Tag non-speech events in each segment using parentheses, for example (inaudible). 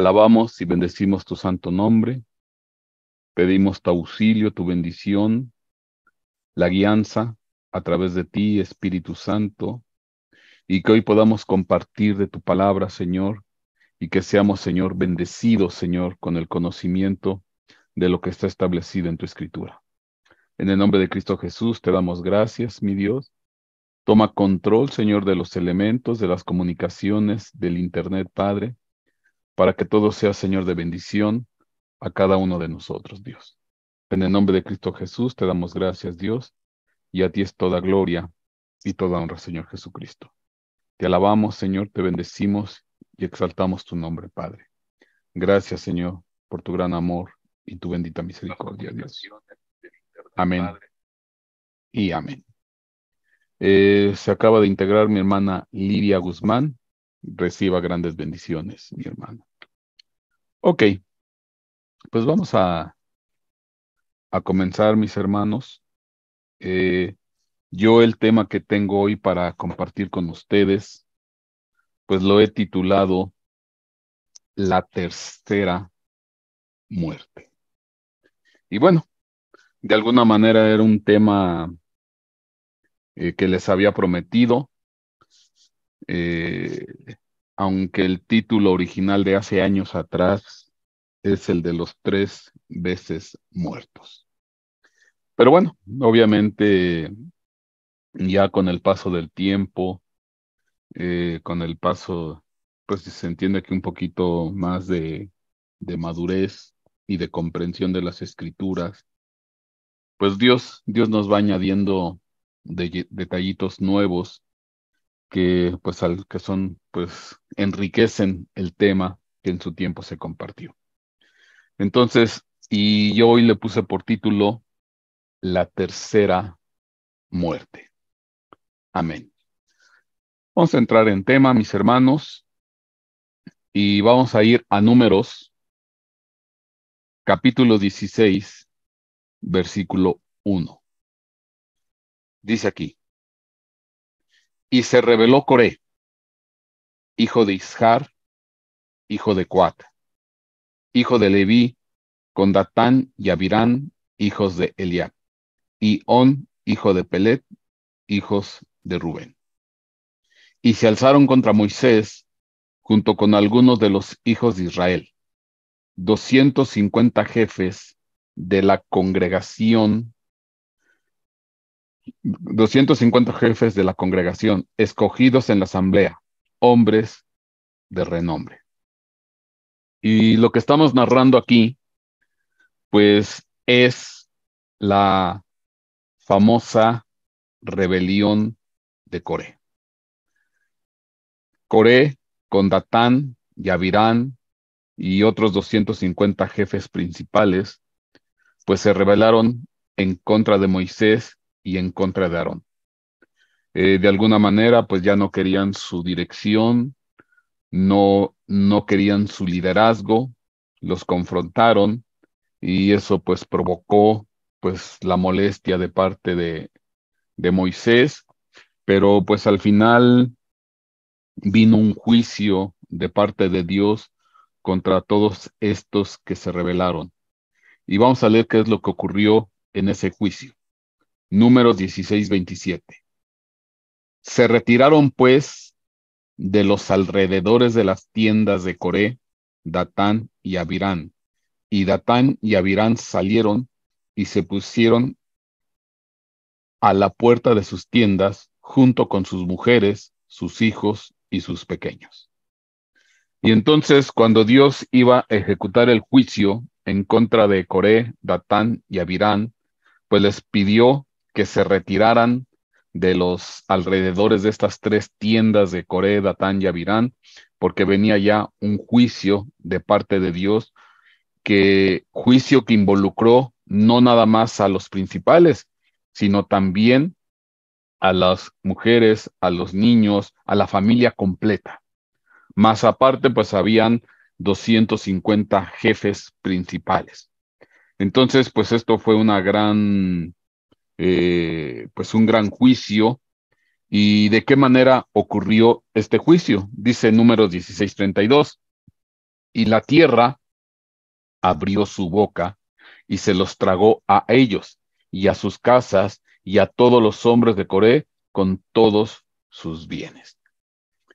Alabamos y bendecimos tu santo nombre, pedimos tu auxilio, tu bendición, la guianza a través de ti, Espíritu Santo, y que hoy podamos compartir de tu palabra, Señor, y que seamos, Señor, bendecidos, Señor, con el conocimiento de lo que está establecido en tu escritura. En el nombre de Cristo Jesús te damos gracias, mi Dios. Toma control, Señor, de los elementos, de las comunicaciones, del Internet, Padre para que todo sea, Señor, de bendición a cada uno de nosotros, Dios. En el nombre de Cristo Jesús te damos gracias, Dios, y a ti es toda gloria y toda honra, Señor Jesucristo. Te alabamos, Señor, te bendecimos y exaltamos tu nombre, Padre. Gracias, Señor, por tu gran amor y tu bendita misericordia, Dios. Amén. Y amén. Eh, se acaba de integrar mi hermana Lidia Guzmán. Reciba grandes bendiciones, mi hermana. Ok, pues vamos a, a comenzar, mis hermanos. Eh, yo el tema que tengo hoy para compartir con ustedes, pues lo he titulado La tercera muerte. Y bueno, de alguna manera era un tema eh, que les había prometido. Eh, aunque el título original de hace años atrás es el de los tres veces muertos. Pero bueno, obviamente ya con el paso del tiempo, eh, con el paso, pues se entiende que un poquito más de, madurez y de comprensión de las escrituras, pues Dios, Dios nos va añadiendo detallitos nuevos que, pues, al, que son, pues, enriquecen el tema que en su tiempo se compartió. Entonces, y yo hoy le puse por título La tercera muerte. Amén. Vamos a entrar en tema, mis hermanos, y vamos a ir a números, capítulo 16, versículo 1. Dice aquí, y se rebeló Coré, hijo de Ishar, hijo de Coat, hijo de Leví, con Datán y Abirán, hijos de Eliab, y On, hijo de Pelet, hijos de Rubén. Y se alzaron contra Moisés, junto con algunos de los hijos de Israel, 250 jefes de la congregación 250 jefes de la congregación, escogidos en la asamblea, hombres de renombre. Y lo que estamos narrando aquí, pues es la famosa rebelión de Coré. Coré con Datán, Yavirán y otros 250 jefes principales, pues se rebelaron en contra de Moisés y en contra de Aarón. Eh, de alguna manera, pues ya no querían su dirección, no, no querían su liderazgo, los confrontaron y eso pues provocó pues la molestia de parte de, de Moisés, pero pues al final vino un juicio de parte de Dios contra todos estos que se rebelaron. Y vamos a leer qué es lo que ocurrió en ese juicio. Números 16-27. Se retiraron pues de los alrededores de las tiendas de Coré, Datán y Abirán. Y Datán y Abirán salieron y se pusieron a la puerta de sus tiendas junto con sus mujeres, sus hijos y sus pequeños. Y entonces cuando Dios iba a ejecutar el juicio en contra de Coré, Datán y Abirán, pues les pidió que se retiraran de los alrededores de estas tres tiendas de Corea, Datán y porque venía ya un juicio de parte de Dios, que juicio que involucró no nada más a los principales, sino también a las mujeres, a los niños, a la familia completa. Más aparte, pues habían 250 jefes principales. Entonces, pues esto fue una gran eh, pues un gran juicio y de qué manera ocurrió este juicio. Dice números 16:32, y la tierra abrió su boca y se los tragó a ellos y a sus casas y a todos los hombres de Coré con todos sus bienes.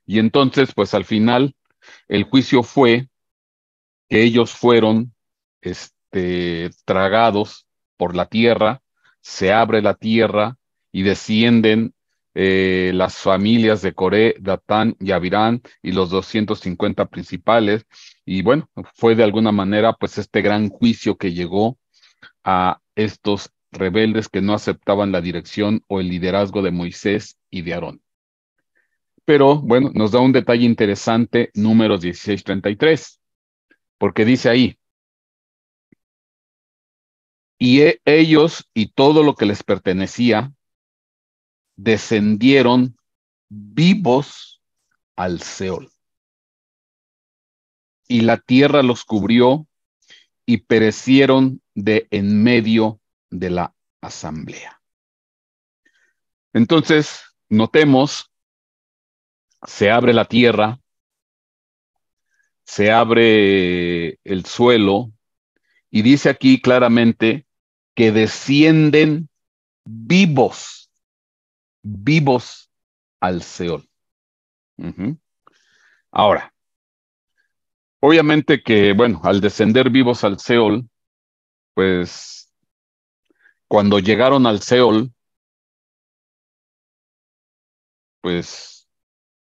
Y entonces, pues al final, el juicio fue que ellos fueron este, tragados por la tierra se abre la tierra y descienden eh, las familias de Coré, Datán y Abirán y los 250 principales. Y bueno, fue de alguna manera pues este gran juicio que llegó a estos rebeldes que no aceptaban la dirección o el liderazgo de Moisés y de Aarón. Pero bueno, nos da un detalle interesante, números 1633, porque dice ahí, y e, ellos y todo lo que les pertenecía descendieron vivos al Seol. Y la tierra los cubrió y perecieron de en medio de la asamblea. Entonces, notemos, se abre la tierra, se abre el suelo, y dice aquí claramente que descienden vivos, vivos al Seol. Ahora, obviamente que, bueno, al descender vivos al Seol, pues cuando llegaron al Seol, pues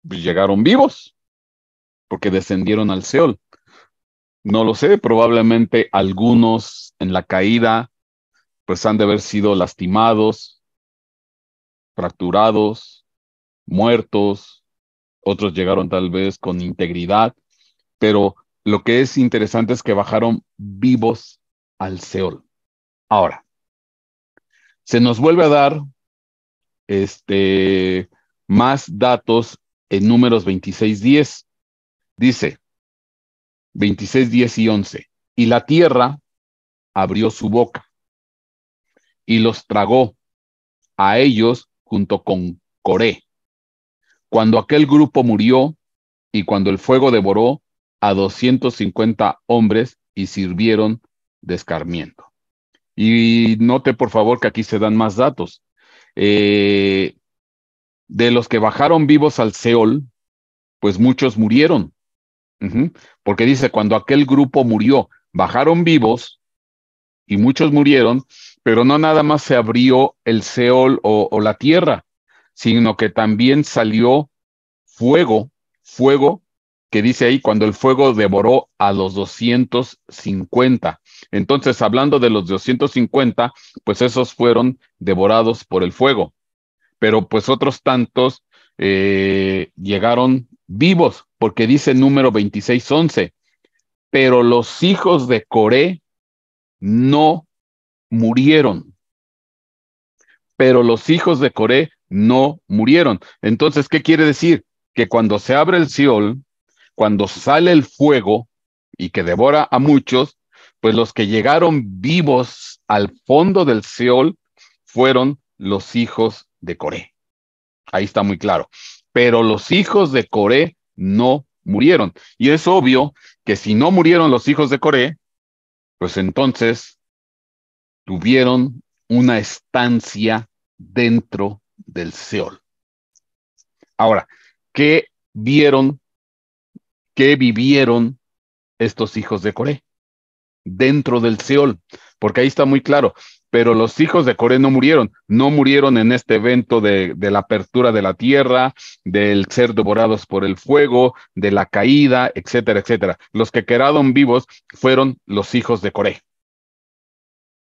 llegaron vivos, porque descendieron al Seol. No lo sé, probablemente algunos en la caída pues han de haber sido lastimados, fracturados, muertos, otros llegaron tal vez con integridad, pero lo que es interesante es que bajaron vivos al Seol. Ahora, se nos vuelve a dar este, más datos en números 26.10. Dice 26.10 y 11, y la tierra abrió su boca y los tragó a ellos junto con Coré. Cuando aquel grupo murió y cuando el fuego devoró a 250 hombres y sirvieron de escarmiento. Y note por favor que aquí se dan más datos. Eh, de los que bajaron vivos al Seol, pues muchos murieron. Porque dice, cuando aquel grupo murió, bajaron vivos y muchos murieron, pero no nada más se abrió el Seol o, la tierra, sino que también salió fuego, fuego que dice ahí cuando el fuego devoró a los 250. Entonces, hablando de los 250, pues esos fueron devorados por el fuego, pero pues otros tantos eh, llegaron vivos, porque dice número veintiséis once. pero los hijos de Coré no murieron. Pero los hijos de Coré no murieron. Entonces, ¿qué quiere decir? Que cuando se abre el Seol, cuando sale el fuego y que devora a muchos, pues los que llegaron vivos al fondo del Seol fueron los hijos de Coré. Ahí está muy claro. Pero los hijos de Coré no murieron. Y es obvio que si no murieron los hijos de Coré, pues entonces tuvieron una estancia dentro del Seol. Ahora, ¿qué vieron, qué vivieron estos hijos de Coré? Dentro del Seol, porque ahí está muy claro, pero los hijos de Coré no murieron, no murieron en este evento de, la apertura de la tierra, del ser devorados por el fuego, de la caída, etcétera, etcétera. Los que quedaron vivos fueron los hijos de Coré.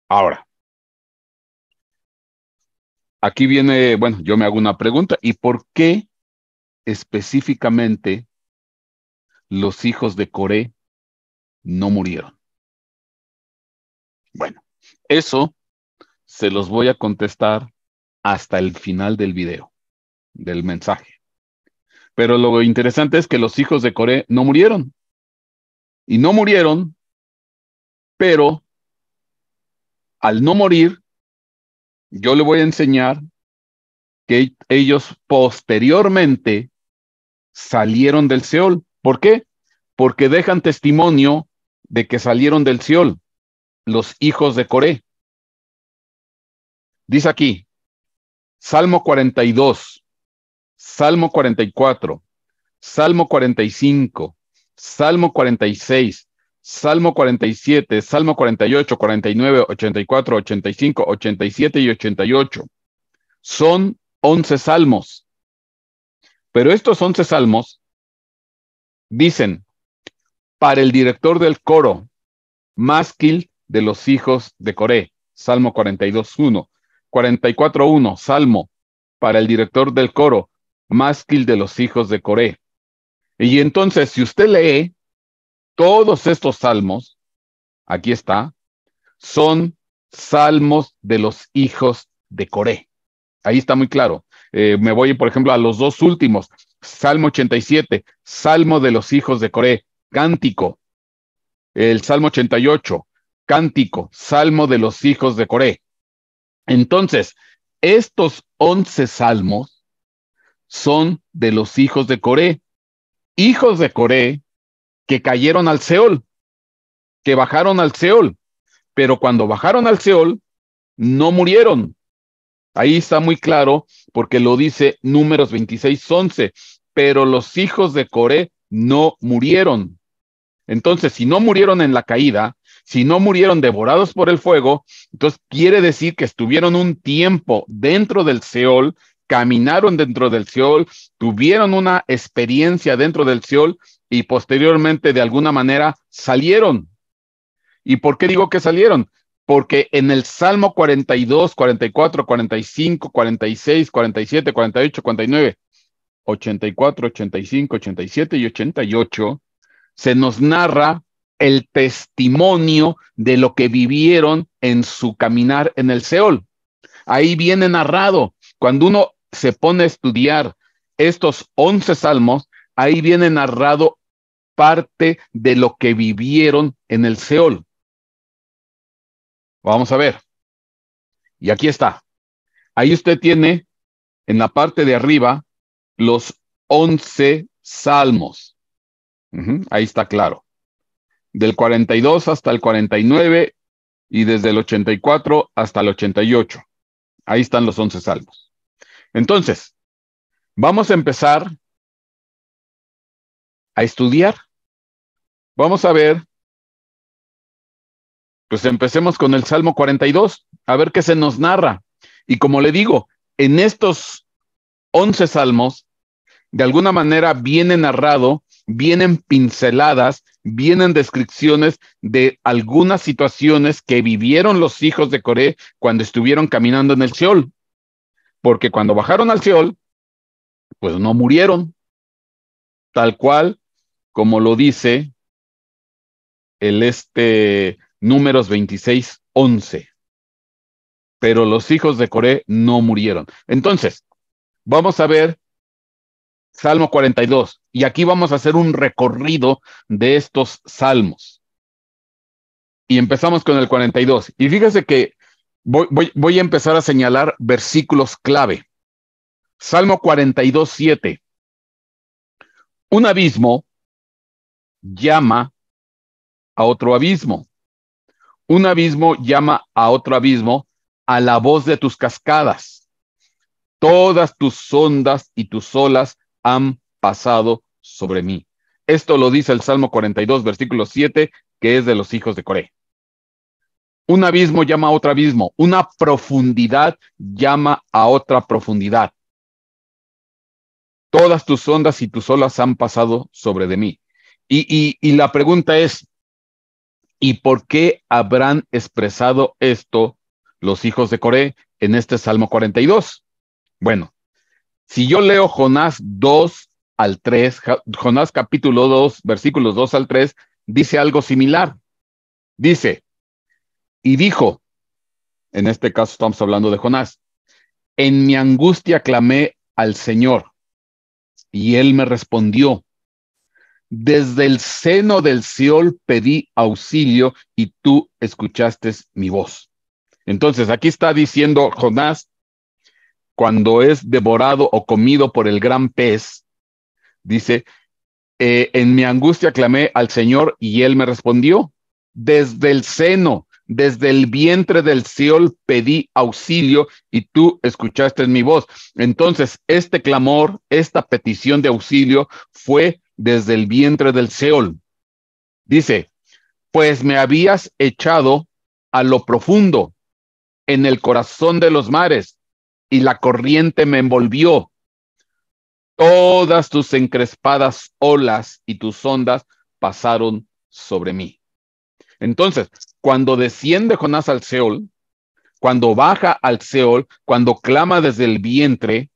Ahora, aquí viene, bueno, yo me hago una pregunta, ¿y por qué específicamente los hijos de Coré no murieron? Bueno, eso se los voy a contestar hasta el final del video, del mensaje. Pero lo interesante es que los hijos de Coré no murieron. Y no murieron, pero al no morir, yo le voy a enseñar que ellos posteriormente salieron del Seol. ¿Por qué? Porque dejan testimonio de que salieron del Seol, los hijos de Coré. Dice aquí, Salmo 42, Salmo 44, Salmo 45, Salmo 46, Salmo 47, Salmo 48, 49, 84, 85, 87 y 88. Son 11 salmos. Pero estos 11 salmos dicen, para el director del coro, Másquil de los hijos de Coré, Salmo 42.1, 44.1, Salmo, para el director del coro, Másquil de los hijos de Coré. Y entonces, si usted lee todos estos salmos, aquí está, son salmos de los hijos de Coré. Ahí está muy claro. Eh, me voy, por ejemplo, a los dos últimos, Salmo 87, Salmo de los hijos de Coré, cántico. El Salmo 88, cántico, Salmo de los hijos de Coré. Entonces, estos 11 salmos son de los hijos de Coré. Hijos de Coré que cayeron al Seol, que bajaron al Seol, pero cuando bajaron al Seol, no murieron. Ahí está muy claro, porque lo dice números 26, 11, pero los hijos de Coré no murieron. Entonces, si no murieron en la caída, si no murieron devorados por el fuego, entonces quiere decir que estuvieron un tiempo dentro del Seol caminaron dentro del Seol, tuvieron una experiencia dentro del Seol y posteriormente de alguna manera salieron. ¿Y por qué digo que salieron? Porque en el Salmo 42, 44, 45, 46, 47, 48, 49, 84, 85, 87 y 88, se nos narra el testimonio de lo que vivieron en su caminar en el Seol. Ahí viene narrado, cuando uno se pone a estudiar estos once salmos, ahí viene narrado parte de lo que vivieron en el Seol. Vamos a ver. Y aquí está. Ahí usted tiene en la parte de arriba los once salmos. ahí está claro. Del 42 hasta el 49 y desde el 84 hasta el 88. Ahí están los once salmos. Entonces, vamos a empezar a estudiar. Vamos a ver, pues empecemos con el Salmo 42, a ver qué se nos narra. Y como le digo, en estos 11 salmos, de alguna manera viene narrado, vienen pinceladas, vienen descripciones de algunas situaciones que vivieron los hijos de Coré cuando estuvieron caminando en el Sheol porque cuando bajaron al Seol, pues no murieron, tal cual como lo dice el este números 26, 11. Pero los hijos de Coré no murieron. Entonces, vamos a ver Salmo 42. Y aquí vamos a hacer un recorrido de estos salmos. Y empezamos con el 42. Y fíjese que Voy, a empezar a señalar versículos clave. Salmo 42, 7. Un abismo llama a otro abismo. Un abismo llama a otro abismo a la voz de tus cascadas. Todas tus ondas y tus olas han pasado sobre mí. Esto lo dice el Salmo 42, versículo 7, que es de los hijos de Coré. Un abismo llama a otro abismo, una profundidad llama a otra profundidad. Todas tus ondas y tus olas han pasado sobre de mí. Y, y la pregunta es, ¿y por qué habrán expresado esto los hijos de Coré en este Salmo 42? Bueno, si yo leo Jonás 2 al 3, Jonás capítulo 2, versículos 2 al 3, dice algo similar. Dice, y dijo, en este caso estamos hablando de Jonás, en mi angustia clamé al Señor y él me respondió. Desde el seno del Seol pedí auxilio y tú escuchaste mi voz. Entonces, aquí está diciendo Jonás, cuando es devorado o comido por el gran pez, dice, eh, en mi angustia clamé al Señor y él me respondió. Desde el seno, desde el vientre del Seol pedí auxilio y tú escuchaste mi voz. Entonces, este clamor, esta petición de auxilio fue desde el vientre del Seol. Dice, pues me habías echado a lo profundo, en el corazón de los mares, y la corriente me envolvió. Todas tus encrespadas olas y tus ondas pasaron sobre mí. Entonces, cuando desciende Jonás al Seol, cuando baja al Seol, cuando clama desde el vientre,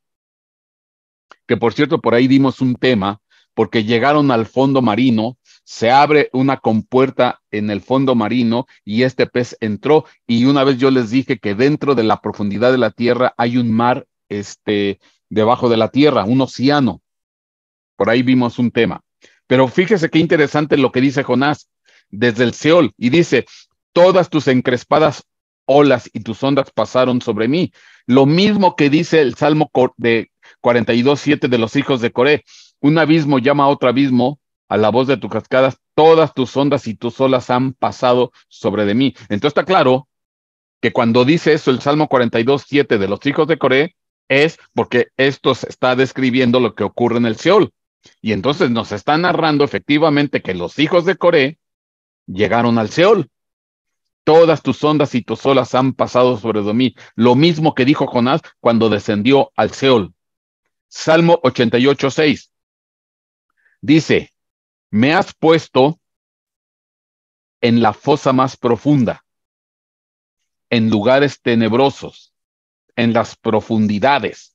que por cierto, por ahí dimos un tema, porque llegaron al fondo marino, se abre una compuerta en el fondo marino y este pez entró y una vez yo les dije que dentro de la profundidad de la tierra hay un mar este debajo de la tierra, un océano. Por ahí vimos un tema. Pero fíjese qué interesante lo que dice Jonás desde el Seol y dice, todas tus encrespadas olas y tus ondas pasaron sobre mí. Lo mismo que dice el Salmo de 42.7 de los hijos de Coré. Un abismo llama a otro abismo, a la voz de tus cascadas, todas tus ondas y tus olas han pasado sobre de mí. Entonces está claro que cuando dice eso el Salmo 42.7 de los hijos de Coré, es porque esto está describiendo lo que ocurre en el Seol. Y entonces nos está narrando efectivamente que los hijos de Coré llegaron al Seol. Todas tus ondas y tus olas han pasado sobre mí. Lo mismo que dijo Jonás cuando descendió al Seol. Salmo 88, 6. Dice, me has puesto en la fosa más profunda, en lugares tenebrosos, en las profundidades.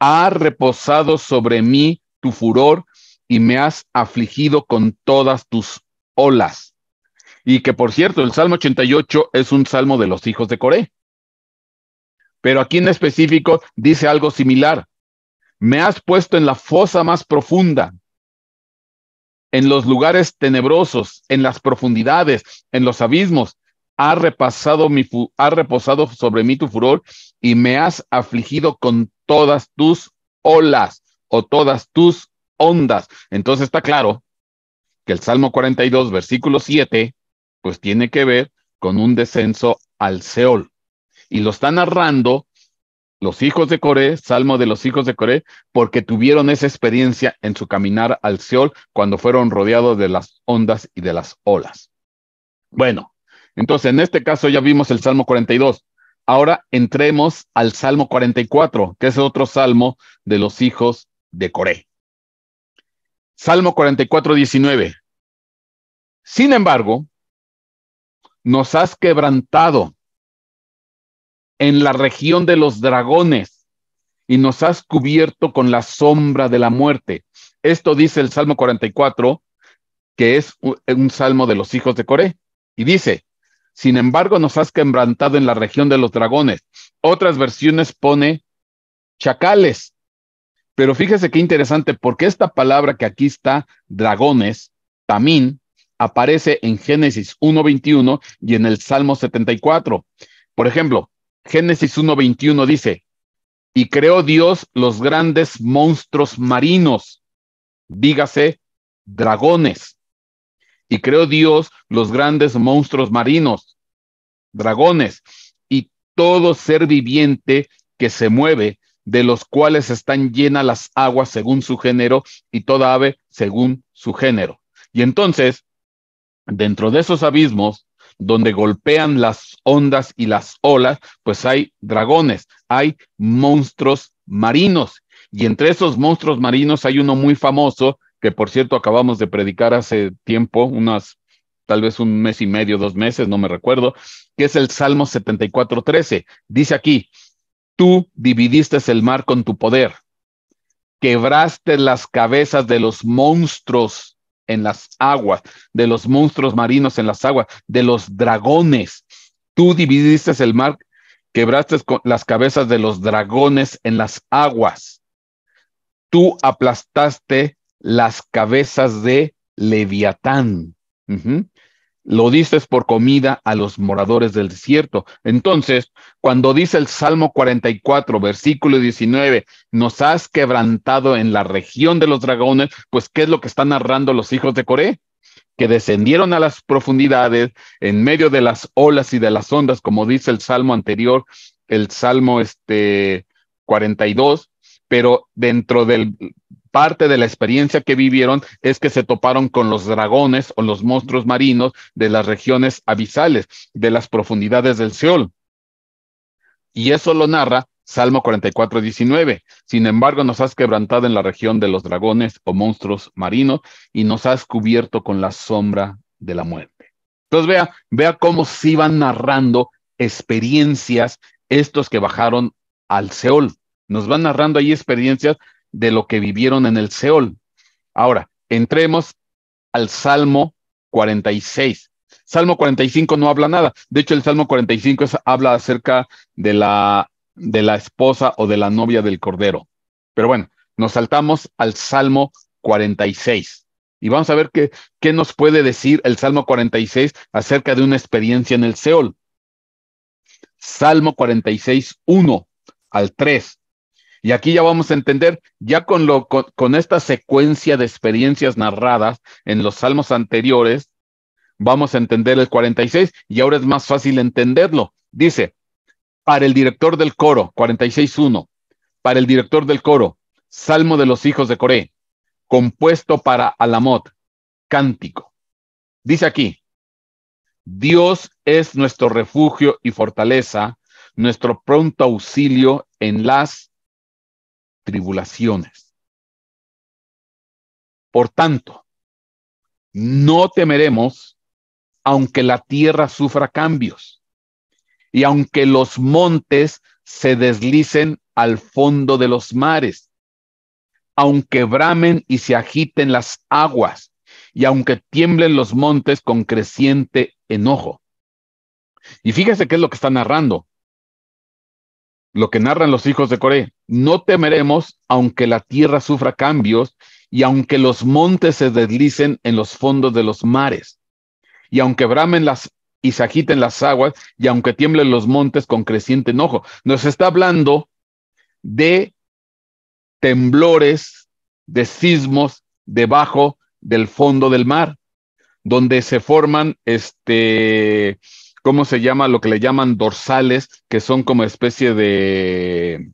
Ha reposado sobre mí tu furor y me has afligido con todas tus olas. Y que por cierto, el Salmo 88 es un salmo de los hijos de Coré. Pero aquí en específico dice algo similar. Me has puesto en la fosa más profunda, en los lugares tenebrosos, en las profundidades, en los abismos. Ha, repasado mi ha reposado sobre mí tu furor y me has afligido con todas tus olas o todas tus ondas. Entonces está claro que el Salmo 42, versículo 7, pues tiene que ver con un descenso al Seol. Y lo está narrando los hijos de Coré, Salmo de los hijos de Coré, porque tuvieron esa experiencia en su caminar al Seol cuando fueron rodeados de las ondas y de las olas. Bueno, entonces en este caso ya vimos el Salmo 42. Ahora entremos al Salmo 44, que es otro salmo de los hijos de Coré. Salmo 44, 19. Sin embargo, nos has quebrantado en la región de los dragones y nos has cubierto con la sombra de la muerte. Esto dice el Salmo 44, que es un, salmo de los hijos de Coré. Y dice, sin embargo, nos has quebrantado en la región de los dragones. Otras versiones pone chacales. Pero fíjese qué interesante, porque esta palabra que aquí está, dragones, también aparece en Génesis 1.21 y en el Salmo 74. Por ejemplo, Génesis 1.21 dice, y creó Dios los grandes monstruos marinos, dígase, dragones. Y creó Dios los grandes monstruos marinos, dragones, y todo ser viviente que se mueve, de los cuales están llenas las aguas según su género, y toda ave según su género. Y entonces dentro de esos abismos donde golpean las ondas y las olas, pues hay dragones, hay monstruos marinos. Y entre esos monstruos marinos hay uno muy famoso, que por cierto acabamos de predicar hace tiempo, unas tal vez un mes y medio, dos meses, no me recuerdo, que es el Salmo 74.13. Dice aquí, tú dividiste el mar con tu poder, quebraste las cabezas de los monstruos en las aguas, de los monstruos marinos en las aguas, de los dragones. Tú dividiste el mar, quebraste las cabezas de los dragones en las aguas. Tú aplastaste las cabezas de Leviatán lo dices por comida a los moradores del desierto. Entonces, cuando dice el Salmo 44, versículo 19, nos has quebrantado en la región de los dragones, pues ¿qué es lo que están narrando los hijos de Coré? Que descendieron a las profundidades en medio de las olas y de las ondas, como dice el Salmo anterior, el Salmo este 42, pero dentro del parte de la experiencia que vivieron es que se toparon con los dragones o los monstruos marinos de las regiones abisales, de las profundidades del Seol. Y eso lo narra Salmo 44, 19. Sin embargo, nos has quebrantado en la región de los dragones o monstruos marinos y nos has cubierto con la sombra de la muerte. Entonces vea, vea cómo se van narrando experiencias estos que bajaron al Seol. Nos van narrando ahí experiencias de lo que vivieron en el Seol. Ahora, entremos al Salmo 46. Salmo 45 no habla nada. De hecho, el Salmo 45 habla acerca de la, de la esposa o de la novia del Cordero. Pero bueno, nos saltamos al Salmo 46. Y vamos a ver qué, qué nos puede decir el Salmo 46 acerca de una experiencia en el Seol. Salmo 46, 1 al 3. Y aquí ya vamos a entender, ya con, lo, con, esta secuencia de experiencias narradas en los salmos anteriores, vamos a entender el 46 y ahora es más fácil entenderlo. Dice, para el director del coro, 46.1, para el director del coro, Salmo de los Hijos de Coré, compuesto para Alamot, cántico. Dice aquí, Dios es nuestro refugio y fortaleza, nuestro pronto auxilio en las tribulaciones. Por tanto, no temeremos aunque la tierra sufra cambios y aunque los montes se deslicen al fondo de los mares, aunque bramen y se agiten las aguas y aunque tiemblen los montes con creciente enojo. Y fíjese qué es lo que está narrando lo que narran los hijos de Coré. No temeremos aunque la tierra sufra cambios y aunque los montes se deslicen en los fondos de los mares y aunque bramen las y se agiten las aguas y aunque tiemblen los montes con creciente enojo. Nos está hablando de temblores, de sismos debajo del fondo del mar, donde se forman este ¿cómo se llama? Lo que le llaman dorsales, que son como especie de,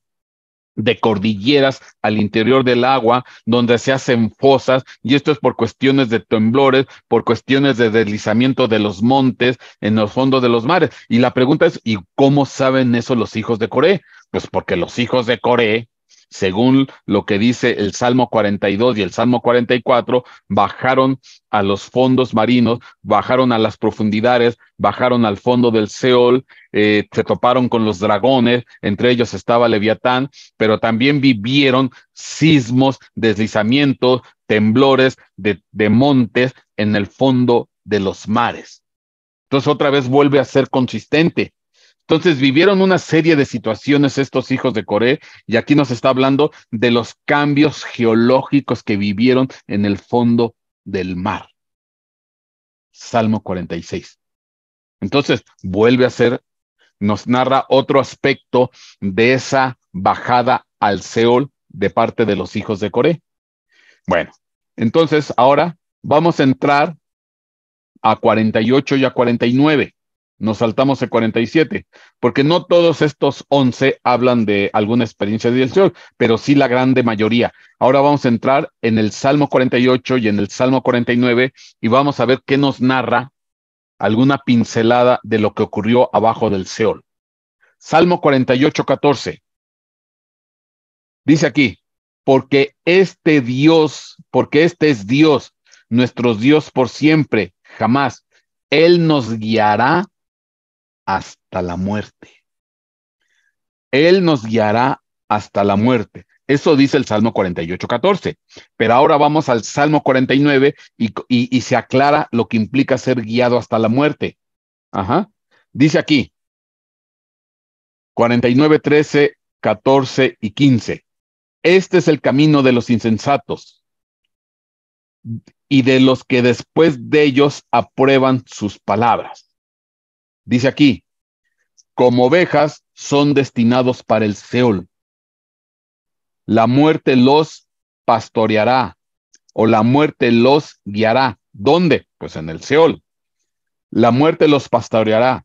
de cordilleras al interior del agua, donde se hacen fosas, y esto es por cuestiones de temblores, por cuestiones de deslizamiento de los montes en los fondos de los mares. Y la pregunta es, ¿y cómo saben eso los hijos de Coré? Pues porque los hijos de Coré según lo que dice el Salmo 42 y el Salmo 44, bajaron a los fondos marinos, bajaron a las profundidades, bajaron al fondo del Seol, eh, se toparon con los dragones, entre ellos estaba Leviatán, pero también vivieron sismos, deslizamientos, temblores de, de montes en el fondo de los mares. Entonces otra vez vuelve a ser consistente. Entonces vivieron una serie de situaciones estos hijos de Coré y aquí nos está hablando de los cambios geológicos que vivieron en el fondo del mar. Salmo 46. Entonces vuelve a ser, nos narra otro aspecto de esa bajada al Seol de parte de los hijos de Coré. Bueno, entonces ahora vamos a entrar a 48 y a 49 nos saltamos el 47, porque no todos estos 11 hablan de alguna experiencia del Señor, pero sí la grande mayoría. Ahora vamos a entrar en el Salmo 48 y en el Salmo 49 y vamos a ver qué nos narra alguna pincelada de lo que ocurrió abajo del Seol. Salmo 48, 14. Dice aquí, porque este Dios, porque este es Dios, nuestro Dios por siempre, jamás. Él nos guiará hasta la muerte. Él nos guiará hasta la muerte. Eso dice el Salmo 48, 14. Pero ahora vamos al Salmo 49 y, se aclara lo que implica ser guiado hasta la muerte. Ajá. Dice aquí, 49, 13, 14 y 15. Este es el camino de los insensatos y de los que después de ellos aprueban sus palabras. Dice aquí, como ovejas son destinados para el Seol. La muerte los pastoreará o la muerte los guiará. ¿Dónde? Pues en el Seol. La muerte los pastoreará.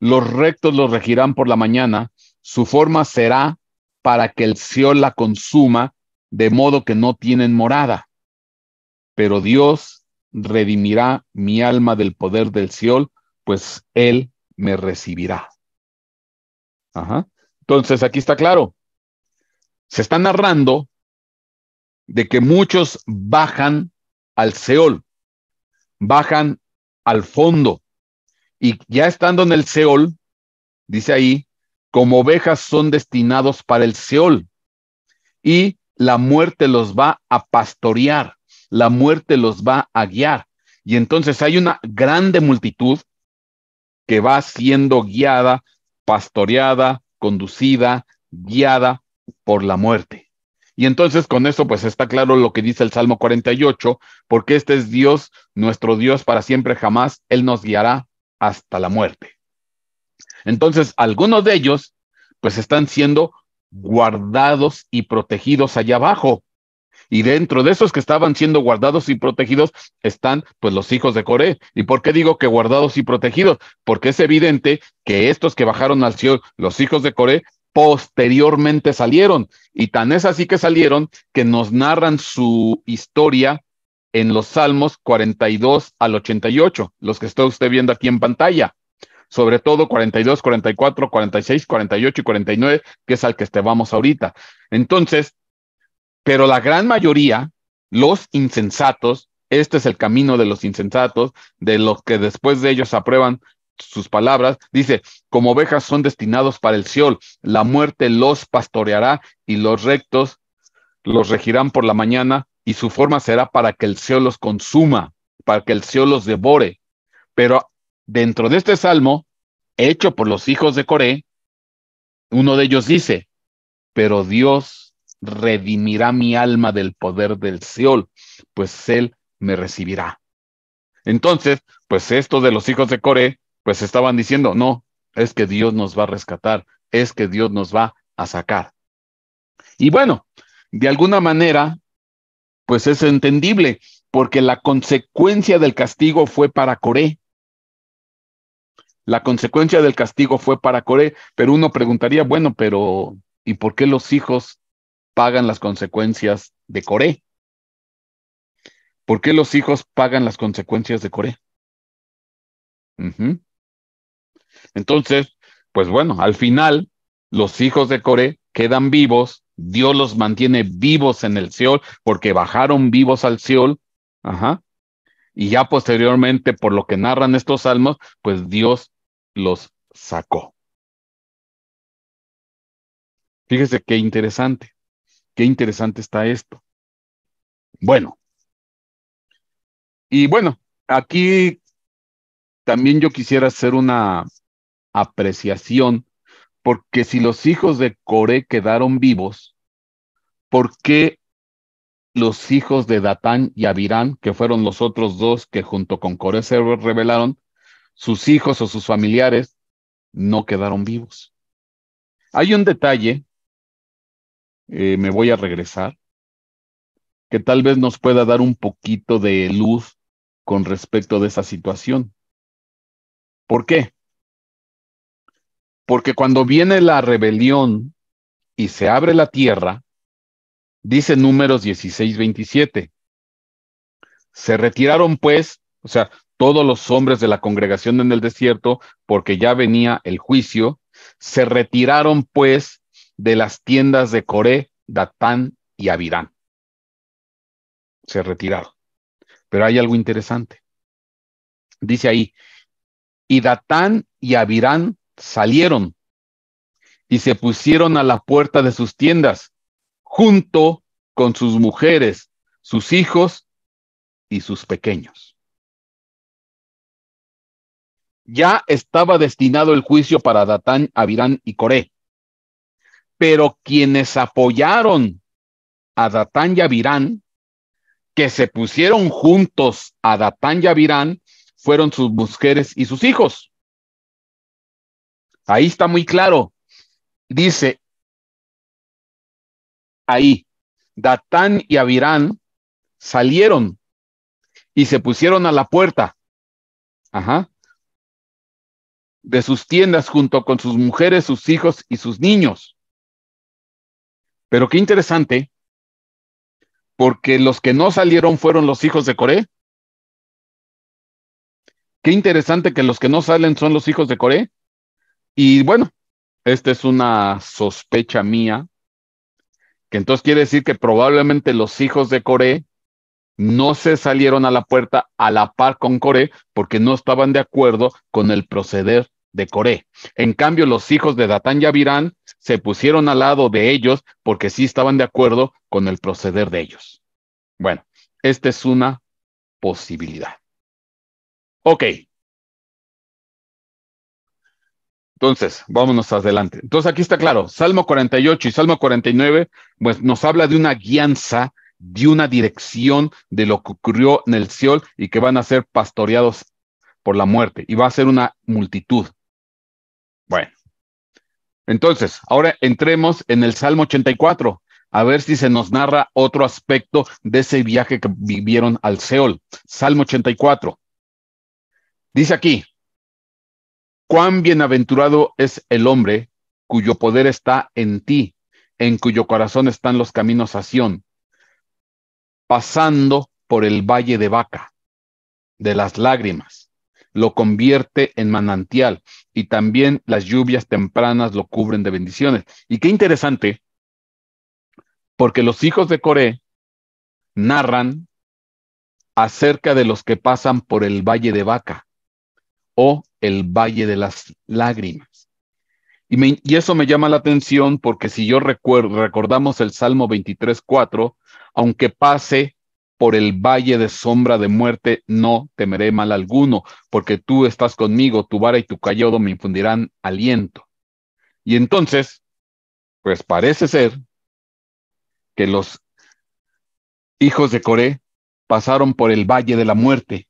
Los rectos los regirán por la mañana. Su forma será para que el Seol la consuma, de modo que no tienen morada. Pero Dios redimirá mi alma del poder del Seol pues Él me recibirá. Ajá. Entonces, aquí está claro. Se está narrando de que muchos bajan al Seol, bajan al fondo y ya estando en el Seol, dice ahí, como ovejas son destinados para el Seol y la muerte los va a pastorear, la muerte los va a guiar. Y entonces hay una grande multitud que va siendo guiada, pastoreada, conducida, guiada por la muerte. Y entonces con eso pues está claro lo que dice el Salmo 48, porque este es Dios, nuestro Dios para siempre jamás, Él nos guiará hasta la muerte. Entonces algunos de ellos pues están siendo guardados y protegidos allá abajo, y dentro de esos que estaban siendo guardados y protegidos están pues los hijos de Coré. ¿Y por qué digo que guardados y protegidos? Porque es evidente que estos que bajaron al cielo, los hijos de Coré, posteriormente salieron. Y tan es así que salieron que nos narran su historia en los Salmos 42 al 88, los que está usted viendo aquí en pantalla. Sobre todo 42, 44, 46, 48 y 49, que es al que este vamos ahorita. Entonces, pero la gran mayoría, los insensatos, este es el camino de los insensatos, de los que después de ellos aprueban sus palabras, dice, como ovejas son destinados para el cielo, la muerte los pastoreará y los rectos los regirán por la mañana y su forma será para que el cielo los consuma, para que el cielo los devore. Pero dentro de este salmo, hecho por los hijos de Coré, uno de ellos dice, pero Dios redimirá mi alma del poder del Seol, pues él me recibirá. Entonces, pues esto de los hijos de Coré, pues estaban diciendo, no, es que Dios nos va a rescatar, es que Dios nos va a sacar. Y bueno, de alguna manera, pues es entendible, porque la consecuencia del castigo fue para Coré. La consecuencia del castigo fue para Coré, pero uno preguntaría, bueno, pero ¿y por qué los hijos pagan las consecuencias de Coré? ¿Por qué los hijos pagan las consecuencias de Coré? Entonces, pues bueno, al final los hijos de Coré quedan vivos, Dios los mantiene vivos en el Seol porque bajaron vivos al Seol, ajá. Y ya posteriormente, por lo que narran estos salmos, pues Dios los sacó. Fíjese qué interesante. Qué interesante está esto. Bueno. Y bueno, aquí también yo quisiera hacer una apreciación, porque si los hijos de Coré quedaron vivos, ¿por qué los hijos de Datán y Abirán, que fueron los otros dos que junto con Coré se rebelaron, sus hijos o sus familiares no quedaron vivos? Hay un detalle eh, me voy a regresar, que tal vez nos pueda dar un poquito de luz con respecto de esa situación. ¿Por qué? Porque cuando viene la rebelión y se abre la tierra, dice números 16, 27, se retiraron pues, o sea, todos los hombres de la congregación en el desierto, porque ya venía el juicio, se retiraron pues de las tiendas de Coré, Datán y Avirán. Se retiraron. Pero hay algo interesante. Dice ahí, y Datán y Avirán salieron y se pusieron a la puerta de sus tiendas, junto con sus mujeres, sus hijos y sus pequeños. Ya estaba destinado el juicio para Datán, Abirán y Coré. Pero quienes apoyaron a Datán y Avirán, que se pusieron juntos a Datán y Avirán, fueron sus mujeres y sus hijos. Ahí está muy claro. Dice, ahí, Datán y Avirán salieron y se pusieron a la puerta ajá, de sus tiendas junto con sus mujeres, sus hijos y sus niños. Pero qué interesante, porque los que no salieron fueron los hijos de Coré. Qué interesante que los que no salen son los hijos de Coré. Y bueno, esta es una sospecha mía, que entonces quiere decir que probablemente los hijos de Coré no se salieron a la puerta a la par con Coré porque no estaban de acuerdo con el proceder de Coré. En cambio, los hijos de Datán y Abirán se pusieron al lado de ellos porque sí estaban de acuerdo con el proceder de ellos. Bueno, esta es una posibilidad. Ok. Entonces, vámonos adelante. Entonces, aquí está claro, Salmo 48 y Salmo 49, pues nos habla de una guianza, de una dirección de lo que ocurrió en el Seol y que van a ser pastoreados por la muerte y va a ser una multitud. Bueno, entonces, ahora entremos en el Salmo 84, a ver si se nos narra otro aspecto de ese viaje que vivieron al Seol. Salmo 84. Dice aquí, cuán bienaventurado es el hombre cuyo poder está en ti, en cuyo corazón están los caminos a Sión, pasando por el valle de vaca, de las lágrimas lo convierte en manantial y también las lluvias tempranas lo cubren de bendiciones. Y qué interesante, porque los hijos de Coré narran acerca de los que pasan por el valle de Vaca o el valle de las lágrimas. Y, eso me llama la atención porque si yo recuerdo, recordamos el Salmo 4, aunque pase por el valle de sombra de muerte no temeré mal alguno, porque tú estás conmigo, tu vara y tu cayado me infundirán aliento. Y entonces, pues parece ser que los hijos de Coré pasaron por el valle de la muerte,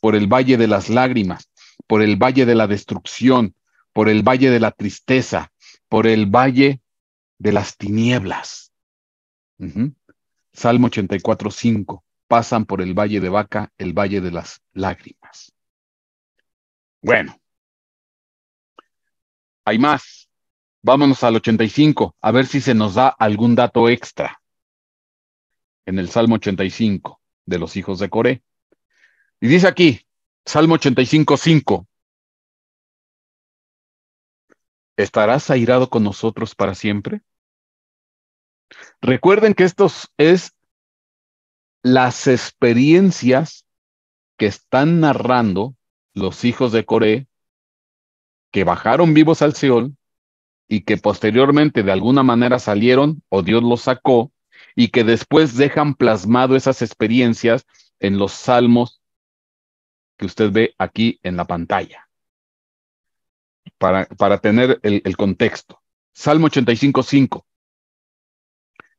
por el valle de las lágrimas, por el valle de la destrucción, por el valle de la tristeza, por el valle de las tinieblas. Salmo 84, 5. Pasan por el valle de vaca, el valle de las lágrimas. Bueno, hay más. Vámonos al 85, a ver si se nos da algún dato extra. En el Salmo 85 de los hijos de Coré. Y dice aquí, Salmo 85, 5. ¿Estarás airado con nosotros para siempre? Recuerden que esto es las experiencias que están narrando los hijos de Coré que bajaron vivos al Seol y que posteriormente de alguna manera salieron o Dios los sacó y que después dejan plasmado esas experiencias en los salmos que usted ve aquí en la pantalla para, para tener el, contexto. Salmo cinco.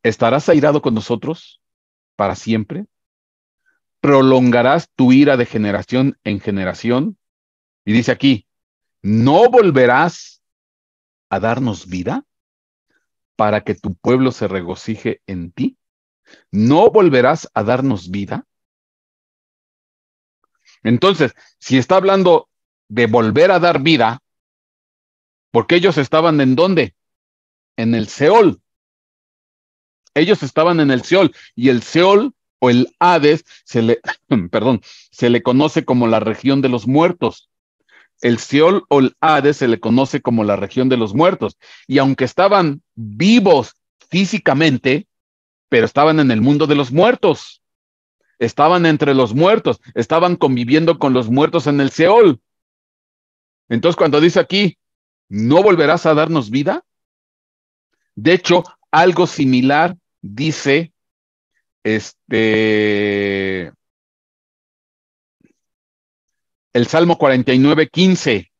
¿Estarás airado con nosotros para siempre? ¿Prolongarás tu ira de generación en generación? Y dice aquí, ¿no volverás a darnos vida para que tu pueblo se regocije en ti? ¿No volverás a darnos vida? Entonces, si está hablando de volver a dar vida, porque ellos estaban en dónde? En el Seol, ellos estaban en el Seol y el Seol o el Hades se le, (laughs) perdón, se le conoce como la región de los muertos. El Seol o el Hades se le conoce como la región de los muertos. Y aunque estaban vivos físicamente, pero estaban en el mundo de los muertos. Estaban entre los muertos, estaban conviviendo con los muertos en el Seol. Entonces cuando dice aquí, no volverás a darnos vida, de hecho, algo similar dice, este, el Salmo 49, 15,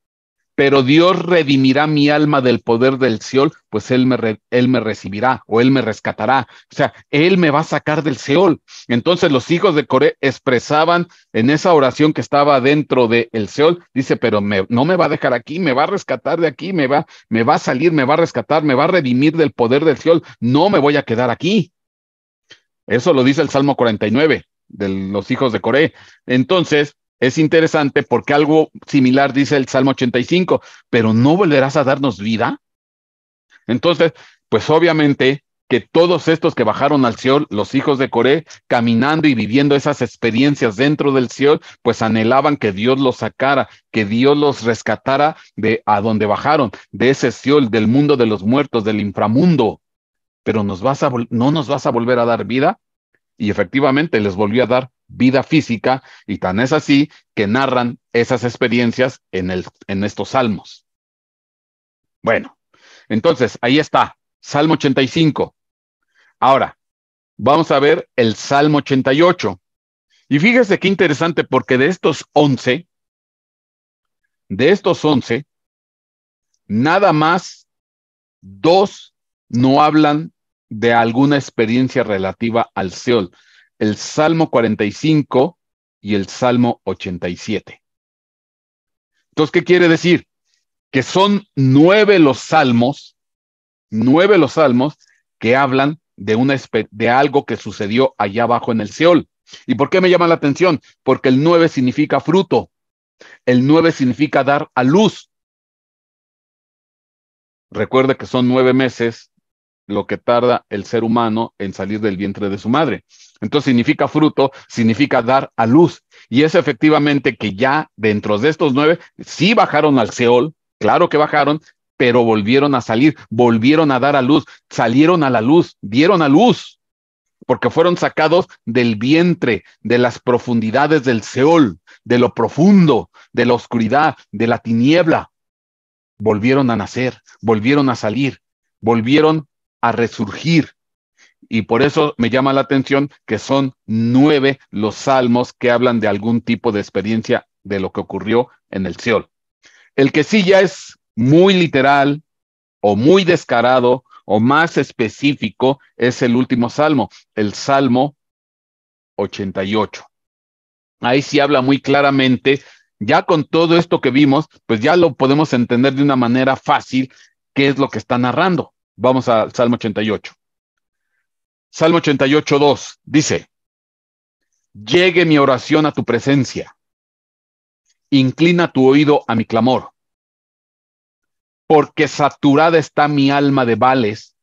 pero Dios redimirá mi alma del poder del Seol, pues él me, él me recibirá o Él me rescatará. O sea, Él me va a sacar del Seol. Entonces los hijos de Coré expresaban en esa oración que estaba dentro del el Seol, dice, pero no me va a dejar aquí, me va a rescatar de aquí, me va, me va a salir, me va a rescatar, me va a redimir del poder del Seol, no me voy a quedar aquí. Eso lo dice el Salmo 49 de los hijos de Coré. Entonces, es interesante porque algo similar dice el Salmo 85, pero no volverás a darnos vida. Entonces, pues obviamente que todos estos que bajaron al Seol, los hijos de Coré, caminando y viviendo esas experiencias dentro del Seol, pues anhelaban que Dios los sacara, que Dios los rescatara de a donde bajaron, de ese Seol, del mundo de los muertos, del inframundo. Pero nos vas a no nos vas a volver a dar vida y efectivamente les volvió a dar vida física y tan es así que narran esas experiencias en, estos salmos. Bueno, entonces ahí está, Salmo 85. Ahora, vamos a ver el Salmo 88. Y fíjese qué interesante porque de estos 11, de estos 11, nada más dos no hablan de alguna experiencia relativa al Seol, el Salmo 45 y el Salmo 87. Entonces, ¿qué quiere decir? Que son nueve los salmos, nueve los salmos que hablan de, una, de algo que sucedió allá abajo en el Seol. ¿Y por qué me llama la atención? Porque el nueve significa fruto, el nueve significa dar a luz. Recuerda que son nueve meses lo que tarda el ser humano en salir del vientre de su madre. Entonces significa fruto, significa dar a luz. Y es efectivamente que ya dentro de estos nueve, sí bajaron al Seol, claro que bajaron, pero volvieron a salir, volvieron a dar a luz, salieron a la luz, dieron a luz, porque fueron sacados del vientre, de las profundidades del Seol, de lo profundo, de la oscuridad, de la tiniebla. Volvieron a nacer, volvieron a salir, volvieron a resurgir. Y por eso me llama la atención que son nueve los salmos que hablan de algún tipo de experiencia de lo que ocurrió en el cielo El que sí ya es muy literal o muy descarado o más específico es el último salmo, el Salmo 88. Ahí sí habla muy claramente, ya con todo esto que vimos, pues ya lo podemos entender de una manera fácil qué es lo que está narrando. Vamos al Salmo 88. Salmo 88, 2 dice, llegue mi oración a tu presencia, inclina tu oído a mi clamor, porque saturada está mi alma de vales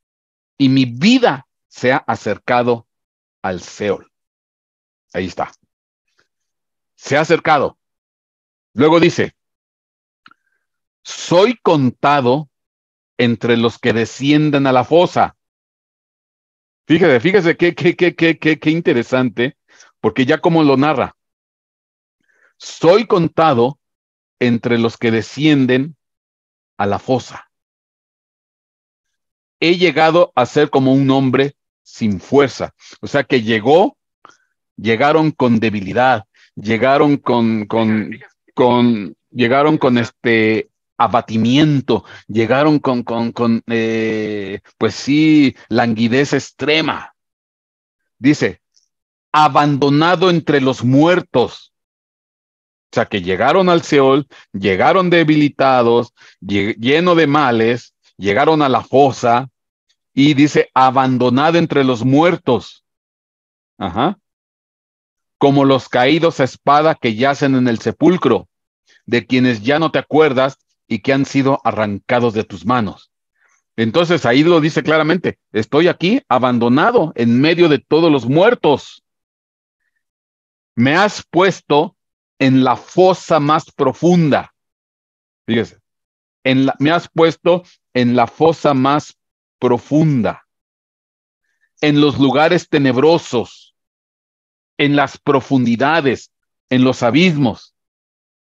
y mi vida se ha acercado al Seol. Ahí está. Se ha acercado. Luego dice, soy contado entre los que descienden a la fosa. Fíjese, fíjese qué, qué, qué, qué, qué, interesante, porque ya como lo narra, soy contado entre los que descienden a la fosa. He llegado a ser como un hombre sin fuerza. O sea que llegó, llegaron con debilidad, llegaron con, con, llegaron con este abatimiento, llegaron con, con, con eh, pues sí, languidez extrema. Dice, abandonado entre los muertos. O sea, que llegaron al Seol, llegaron debilitados, lleno de males, llegaron a la fosa y dice, abandonado entre los muertos. Ajá. Como los caídos a espada que yacen en el sepulcro, de quienes ya no te acuerdas y que han sido arrancados de tus manos. Entonces ahí lo dice claramente, estoy aquí abandonado en medio de todos los muertos. Me has puesto en la fosa más profunda. Fíjese, me has puesto en la fosa más profunda, en los lugares tenebrosos, en las profundidades, en los abismos.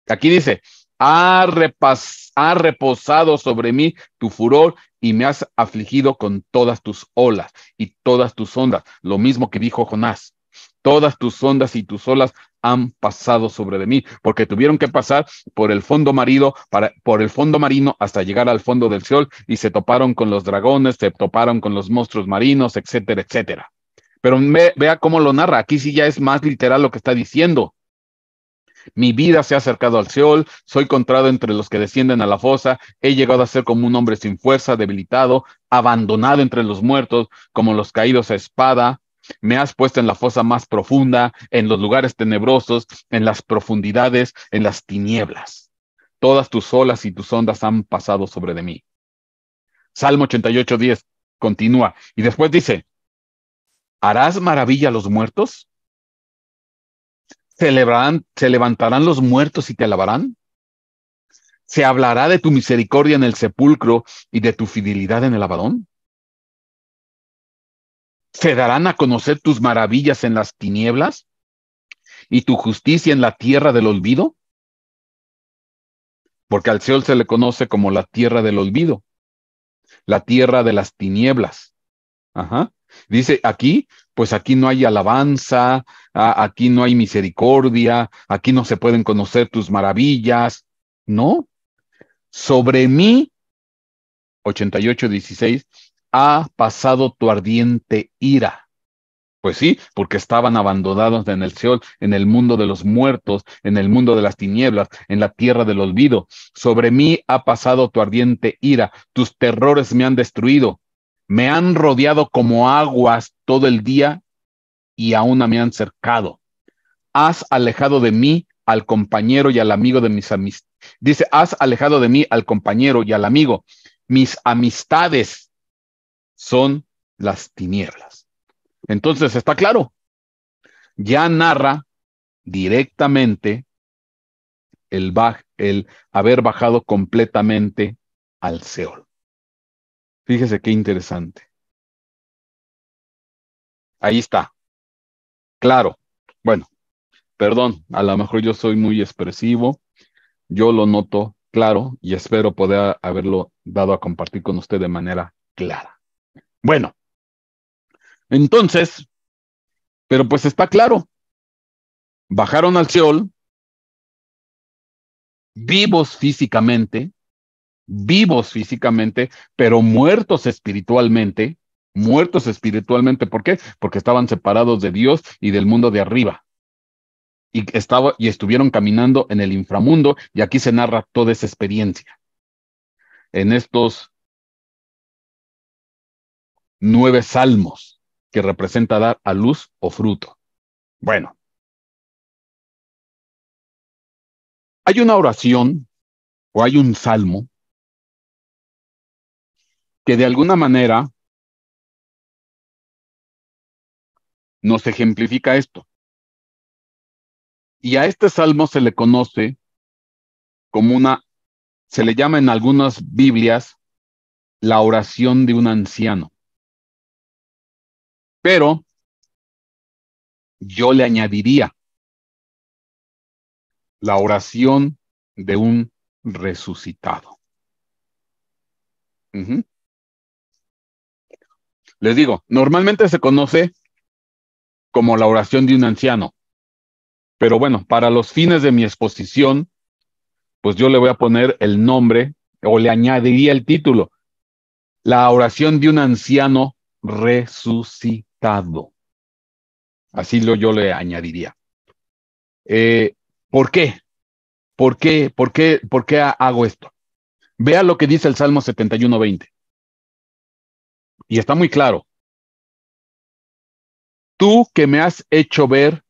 Aquí dice, ha, reposado sobre mí tu furor y me has afligido con todas tus olas y todas tus ondas. Lo mismo que dijo Jonás. Todas tus ondas y tus olas han pasado sobre de mí, porque tuvieron que pasar por el fondo marido, para, por el fondo marino hasta llegar al fondo del sol y se toparon con los dragones, se toparon con los monstruos marinos, etcétera, etcétera. Pero vea cómo lo narra. Aquí sí ya es más literal lo que está diciendo mi vida se ha acercado al Seol, soy contrado entre los que descienden a la fosa, he llegado a ser como un hombre sin fuerza, debilitado, abandonado entre los muertos, como los caídos a espada. Me has puesto en la fosa más profunda, en los lugares tenebrosos, en las profundidades, en las tinieblas. Todas tus olas y tus ondas han pasado sobre de mí. Salmo 88, 10 continúa y después dice, ¿harás maravilla a los muertos? Se, levantarán los muertos y te alabarán. Se hablará de tu misericordia en el sepulcro y de tu fidelidad en el abadón. Se darán a conocer tus maravillas en las tinieblas y tu justicia en la tierra del olvido. Porque al Seol se le conoce como la tierra del olvido, la tierra de las tinieblas. Ajá. Dice aquí, pues aquí no hay alabanza, aquí no hay misericordia, aquí no se pueden conocer tus maravillas. No. Sobre mí, 16, ha pasado tu ardiente ira. Pues sí, porque estaban abandonados en el Seol, en el mundo de los muertos, en el mundo de las tinieblas, en la tierra del olvido. Sobre mí ha pasado tu ardiente ira, tus terrores me han destruido. Me han rodeado como aguas todo el día y aún me han cercado. Has alejado de mí al compañero y al amigo de mis amistades. Dice, has alejado de mí al compañero y al amigo. Mis amistades son las tinieblas. Entonces, está claro, ya narra directamente el, el haber bajado completamente al Seol. Fíjese qué interesante. Ahí está. Claro. Bueno, perdón, a lo mejor yo soy muy expresivo. Yo lo noto claro y espero poder haberlo dado a compartir con usted de manera clara. Bueno, entonces, pero pues está claro. Bajaron al sol vivos físicamente, vivos físicamente, pero muertos espiritualmente, muertos espiritualmente, ¿por qué? Porque estaban separados de Dios y del mundo de arriba. Y, estaba, y estuvieron caminando en el inframundo, y aquí se narra toda esa experiencia. En estos nueve salmos que representa dar a luz o fruto. Bueno, hay una oración o hay un salmo que de alguna manera nos ejemplifica esto. Y a este salmo se le conoce como una, se le llama en algunas Biblias la oración de un anciano. Pero yo le añadiría la oración de un resucitado. Les digo, normalmente se conoce como la oración de un anciano, pero bueno, para los fines de mi exposición, pues yo le voy a poner el nombre o le añadiría el título, la oración de un anciano resucitado. Así lo yo le añadiría. Eh, ¿Por qué? ¿Por qué? ¿Por qué? ¿Por qué hago esto? Vea lo que dice el Salmo 71, 20 y está muy claro. Tú que me has hecho ver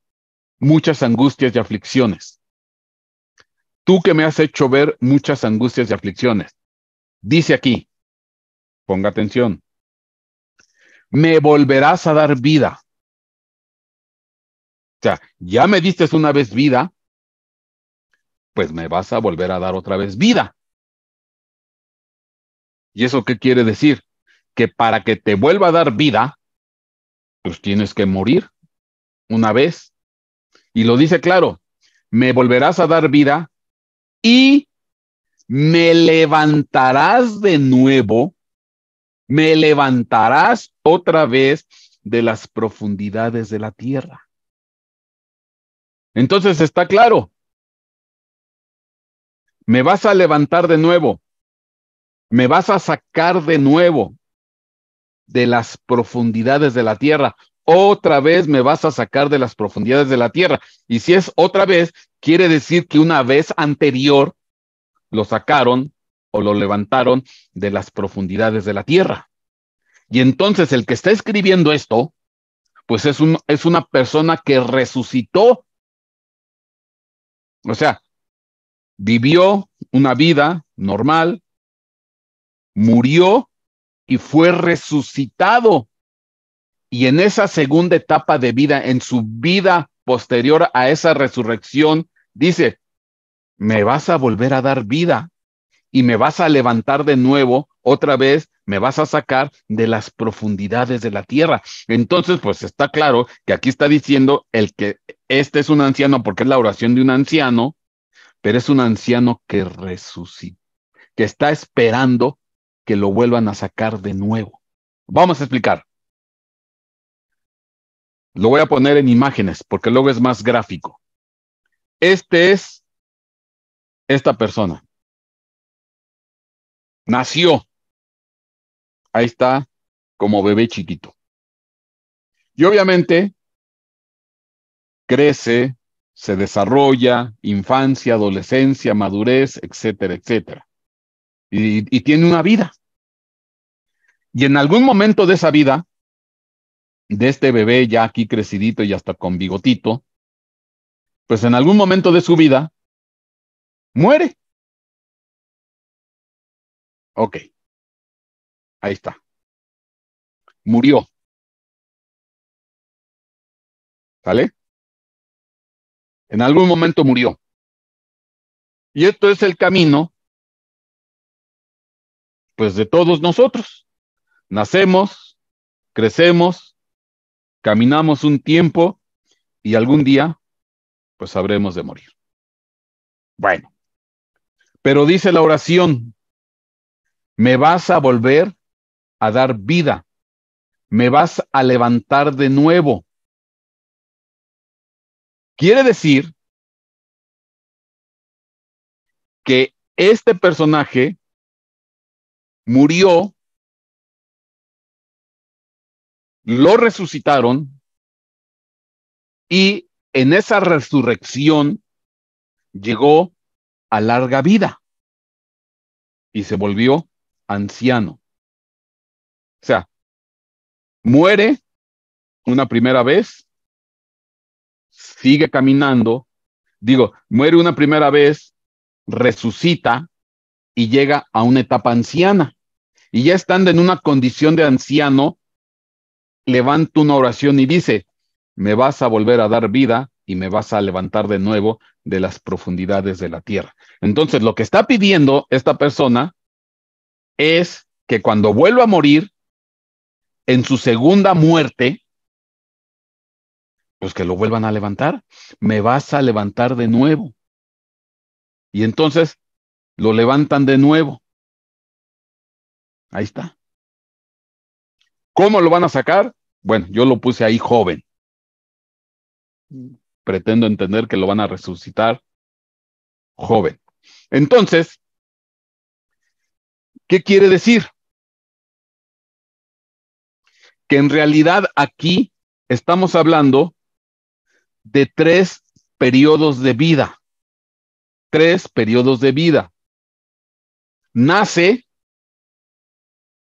muchas angustias y aflicciones. Tú que me has hecho ver muchas angustias y aflicciones. Dice aquí, ponga atención, me volverás a dar vida. O sea, ya me diste una vez vida, pues me vas a volver a dar otra vez vida. ¿Y eso qué quiere decir? que para que te vuelva a dar vida, pues tienes que morir una vez. Y lo dice claro, me volverás a dar vida y me levantarás de nuevo, me levantarás otra vez de las profundidades de la tierra. Entonces está claro, me vas a levantar de nuevo, me vas a sacar de nuevo, de las profundidades de la tierra. Otra vez me vas a sacar de las profundidades de la tierra. Y si es otra vez, quiere decir que una vez anterior lo sacaron o lo levantaron de las profundidades de la tierra. Y entonces el que está escribiendo esto, pues es, es una persona que resucitó. O sea, vivió una vida normal, murió y fue resucitado. Y en esa segunda etapa de vida, en su vida posterior a esa resurrección, dice, me vas a volver a dar vida y me vas a levantar de nuevo, otra vez me vas a sacar de las profundidades de la tierra. Entonces, pues está claro que aquí está diciendo el que este es un anciano porque es la oración de un anciano, pero es un anciano que resucita, que está esperando que lo vuelvan a sacar de nuevo. Vamos a explicar. Lo voy a poner en imágenes porque luego es más gráfico. Este es esta persona. Nació. Ahí está como bebé chiquito. Y obviamente crece, se desarrolla, infancia, adolescencia, madurez, etcétera, etcétera y, tiene una vida. Y en algún momento de esa vida, de este bebé ya aquí crecidito y hasta con bigotito, pues en algún momento de su vida, muere. Ok. Ahí está. Murió. ¿Sale? En algún momento murió. Y esto es el camino pues de todos nosotros. Nacemos, crecemos, caminamos un tiempo y algún día pues habremos de morir. Bueno, pero dice la oración, me vas a volver a dar vida, me vas a levantar de nuevo. Quiere decir que este personaje murió, lo resucitaron y en esa resurrección llegó a larga vida y se volvió anciano. O sea, muere una primera vez, sigue caminando, digo, muere una primera vez, resucita, y llega a una etapa anciana. Y ya estando en una condición de anciano, levanta una oración y dice, me vas a volver a dar vida y me vas a levantar de nuevo de las profundidades de la tierra. Entonces, lo que está pidiendo esta persona es que cuando vuelva a morir, en su segunda muerte, pues que lo vuelvan a levantar, me vas a levantar de nuevo. Y entonces lo levantan de nuevo. Ahí está. ¿Cómo lo van a sacar? Bueno, yo lo puse ahí joven. Pretendo entender que lo van a resucitar joven. Entonces, ¿qué quiere decir? Que en realidad aquí estamos hablando de tres periodos de vida. Tres periodos de vida nace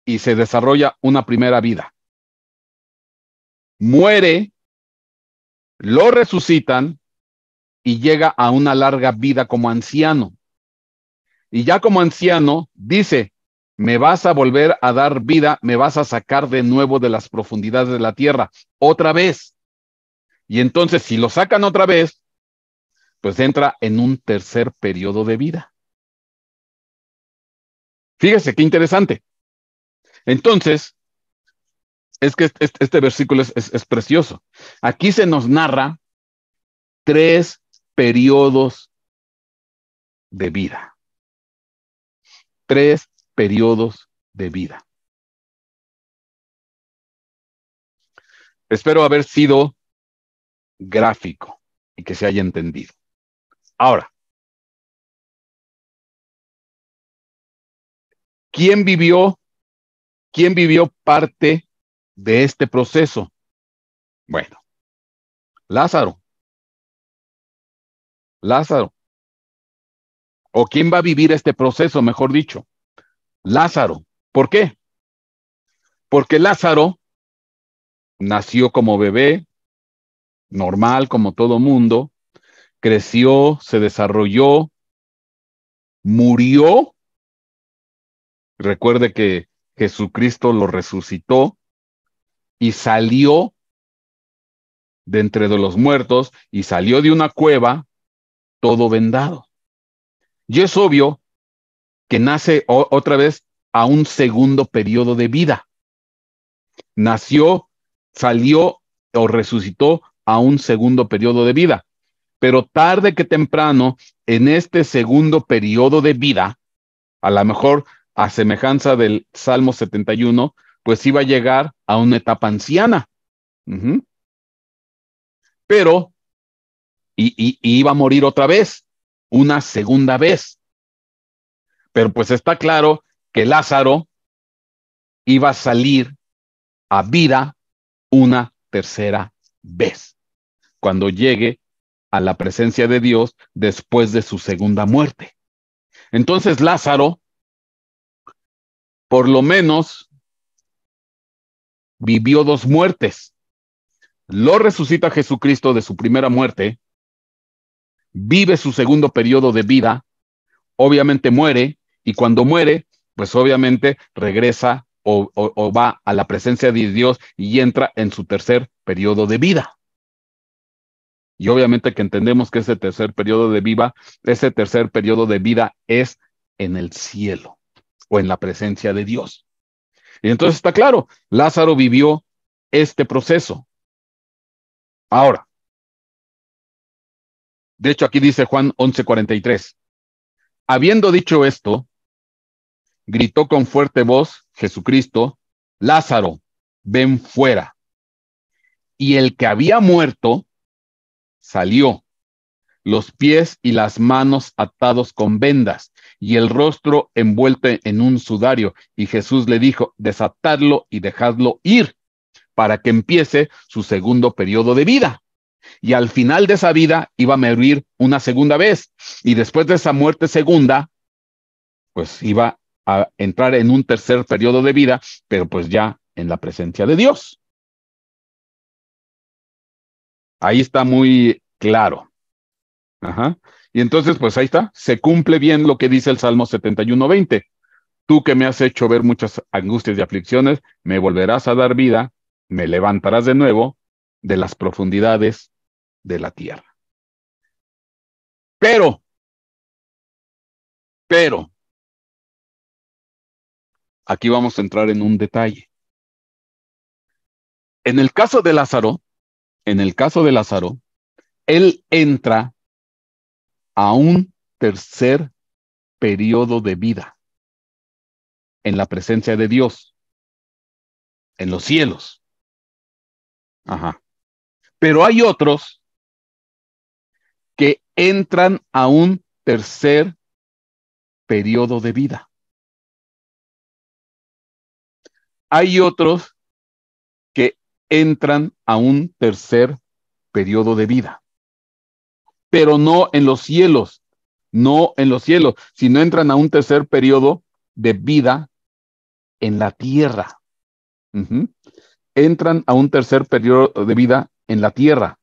y se desarrolla una primera vida. Muere, lo resucitan y llega a una larga vida como anciano. Y ya como anciano dice, me vas a volver a dar vida, me vas a sacar de nuevo de las profundidades de la tierra, otra vez. Y entonces si lo sacan otra vez, pues entra en un tercer periodo de vida. Fíjese qué interesante. Entonces, es que este, este, este versículo es, es precioso. Aquí se nos narra tres periodos de vida. Tres periodos de vida. Espero haber sido gráfico y que se haya entendido. Ahora, ¿Quién vivió? ¿Quién vivió parte de este proceso? Bueno, Lázaro. Lázaro. ¿O quién va a vivir este proceso, mejor dicho? Lázaro. ¿Por qué? Porque Lázaro nació como bebé, normal como todo mundo, creció, se desarrolló, murió Recuerde que Jesucristo lo resucitó y salió de entre de los muertos y salió de una cueva todo vendado. Y es obvio que nace otra vez a un segundo periodo de vida. Nació, salió o resucitó a un segundo periodo de vida. Pero tarde que temprano, en este segundo periodo de vida, a lo mejor a semejanza del Salmo 71, pues iba a llegar a una etapa anciana. Pero, y iba a morir otra vez, una segunda vez. Pero pues está claro que Lázaro iba a salir a vida una tercera vez, cuando llegue a la presencia de Dios después de su segunda muerte. Entonces Lázaro por lo menos vivió dos muertes. Lo resucita Jesucristo de su primera muerte, vive su segundo periodo de vida, obviamente muere, y cuando muere, pues obviamente regresa o, va a la presencia de Dios y entra en su tercer periodo de vida. Y obviamente que entendemos que ese tercer periodo de vida, ese tercer periodo de vida es en el cielo o en la presencia de Dios. Y entonces está claro, Lázaro vivió este proceso. Ahora, de hecho aquí dice Juan 11:43, habiendo dicho esto, gritó con fuerte voz Jesucristo, Lázaro, ven fuera. Y el que había muerto salió los pies y las manos atados con vendas y el rostro envuelto en un sudario. Y Jesús le dijo, desatadlo y dejadlo ir para que empiece su segundo periodo de vida. Y al final de esa vida iba a morir una segunda vez. Y después de esa muerte segunda, pues iba a entrar en un tercer periodo de vida, pero pues ya en la presencia de Dios. Ahí está muy claro. Y entonces, pues ahí está, se cumple bien lo que dice el Salmo 71.20. Tú que me has hecho ver muchas angustias y aflicciones, me volverás a dar vida, me levantarás de nuevo de las profundidades de la tierra. Pero, pero, aquí vamos a entrar en un detalle. En el caso de Lázaro, en el caso de Lázaro, él entra a un tercer periodo de vida en la presencia de Dios, en los cielos. Pero hay otros que entran a un tercer periodo de vida. Hay otros que entran a un tercer periodo de vida pero no en los cielos, no en los cielos, sino entran a un tercer periodo de vida en la tierra. Entran a un tercer periodo de vida en la tierra.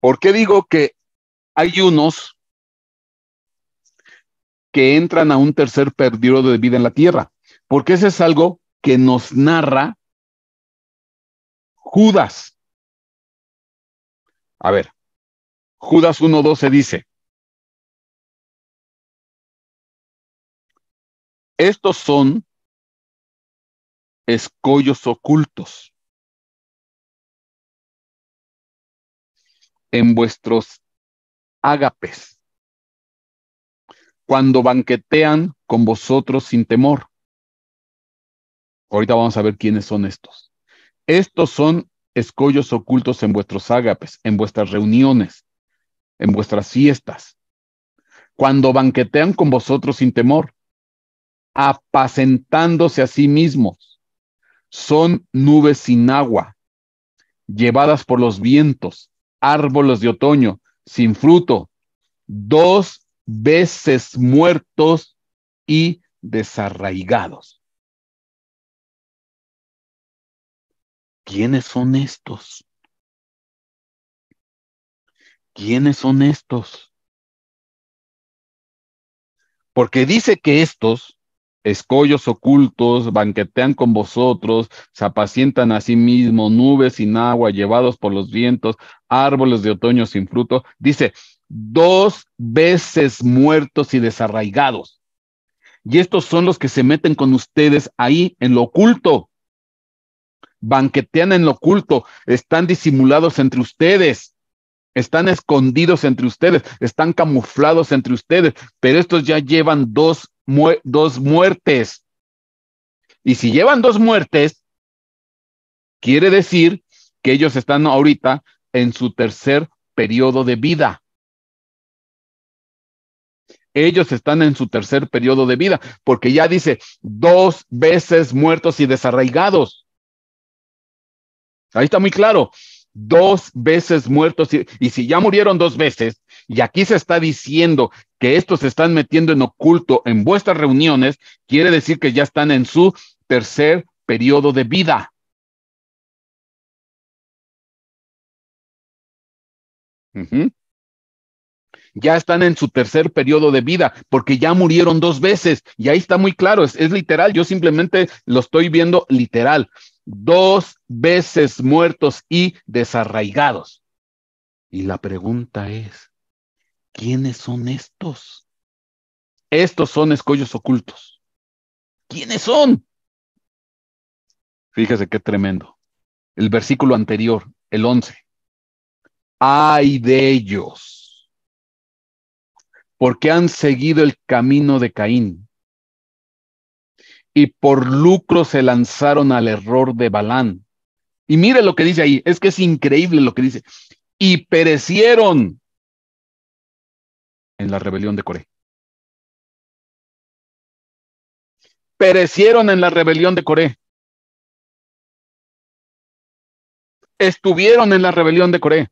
¿Por qué digo que hay unos que entran a un tercer periodo de vida en la tierra? Porque ese es algo que nos narra Judas. A ver, Judas 1.12 dice, estos son escollos ocultos en vuestros ágapes cuando banquetean con vosotros sin temor. Ahorita vamos a ver quiénes son estos. Estos son escollos ocultos en vuestros ágapes, en vuestras reuniones, en vuestras fiestas, cuando banquetean con vosotros sin temor, apacentándose a sí mismos. Son nubes sin agua, llevadas por los vientos, árboles de otoño, sin fruto, dos veces muertos y desarraigados. ¿Quiénes son estos? ¿quiénes son estos? Porque dice que estos, escollos ocultos, banquetean con vosotros, se apacientan a sí mismos, nubes sin agua, llevados por los vientos, árboles de otoño sin fruto. Dice, dos veces muertos y desarraigados. Y estos son los que se meten con ustedes ahí en lo oculto. Banquetean en lo oculto, están disimulados entre ustedes. Están escondidos entre ustedes, están camuflados entre ustedes, pero estos ya llevan dos, muertes. Y si llevan dos muertes, quiere decir que ellos están ahorita en su tercer periodo de vida. Ellos están en su tercer periodo de vida, porque ya dice dos veces muertos y desarraigados. Ahí está muy claro dos veces muertos. Y, si ya murieron dos veces, y aquí se está diciendo que estos se están metiendo en oculto en vuestras reuniones, quiere decir que ya están en su tercer periodo de vida. Ya están en su tercer periodo de vida, porque ya murieron dos veces, y ahí está muy claro, es literal, yo simplemente lo estoy viendo literal dos veces muertos y desarraigados. Y la pregunta es, ¿quiénes son estos? Estos son escollos ocultos. ¿Quiénes son? Fíjese qué tremendo. El versículo anterior, el 11. hay de ellos, porque han seguido el camino de Caín y por lucro se lanzaron al error de Balán. Y mire lo que dice ahí, es que es increíble lo que dice. Y perecieron en la rebelión de Coré. Perecieron en la rebelión de Coré. Estuvieron en la rebelión de Coré.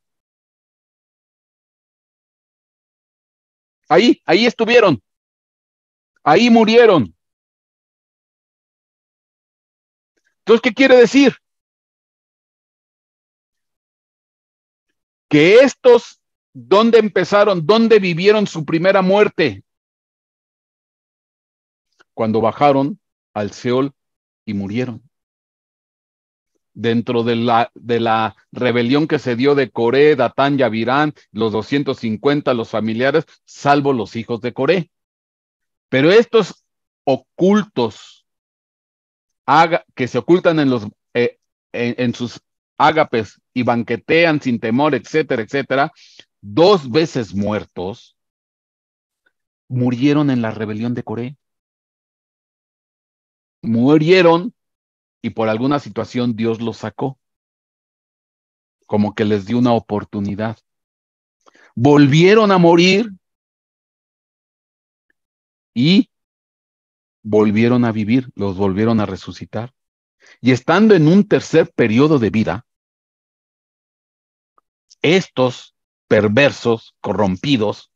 Ahí, ahí estuvieron. Ahí murieron. Entonces, ¿qué quiere decir? Que estos, ¿dónde empezaron? ¿Dónde vivieron su primera muerte? Cuando bajaron al Seol y murieron. Dentro de la, rebelión que se dio de Coré, Datán, Yavirán, los 250, los familiares, salvo los hijos de Coré. Pero estos ocultos, que se ocultan en, los, eh, en, sus ágapes y banquetean sin temor, etcétera, etcétera, dos veces muertos, murieron en la rebelión de Coré. Murieron y por alguna situación Dios los sacó, como que les dio una oportunidad. Volvieron a morir y volvieron a vivir, los volvieron a resucitar. Y estando en un tercer periodo de vida, estos perversos, corrompidos,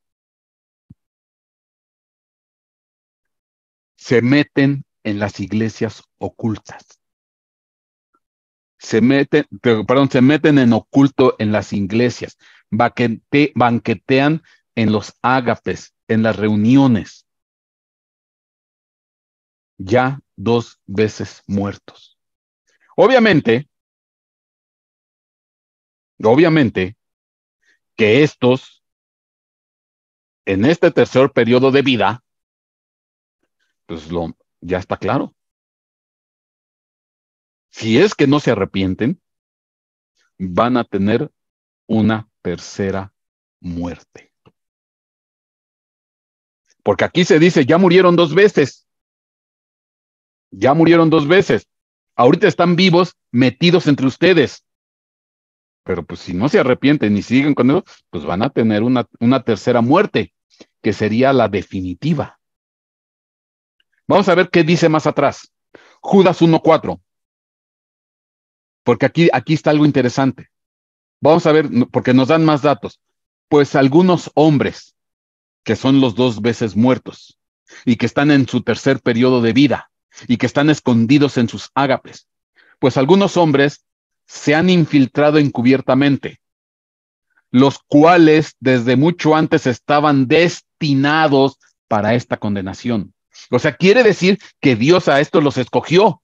se meten en las iglesias ocultas. Se meten, perdón, se meten en oculto en las iglesias, banquetean en los ágapes, en las reuniones ya dos veces muertos. Obviamente, obviamente que estos, en este tercer periodo de vida, pues lo, ya está claro. Si es que no se arrepienten, van a tener una tercera muerte. Porque aquí se dice, ya murieron dos veces ya murieron dos veces. Ahorita están vivos, metidos entre ustedes. Pero pues si no se arrepienten y siguen con ellos, pues van a tener una, una tercera muerte, que sería la definitiva. Vamos a ver qué dice más atrás. Judas 1.4. Porque aquí, aquí está algo interesante. Vamos a ver, porque nos dan más datos. Pues algunos hombres, que son los dos veces muertos y que están en su tercer periodo de vida, y que están escondidos en sus ágapes, pues algunos hombres se han infiltrado encubiertamente, los cuales desde mucho antes estaban destinados para esta condenación. O sea, quiere decir que Dios a estos los escogió,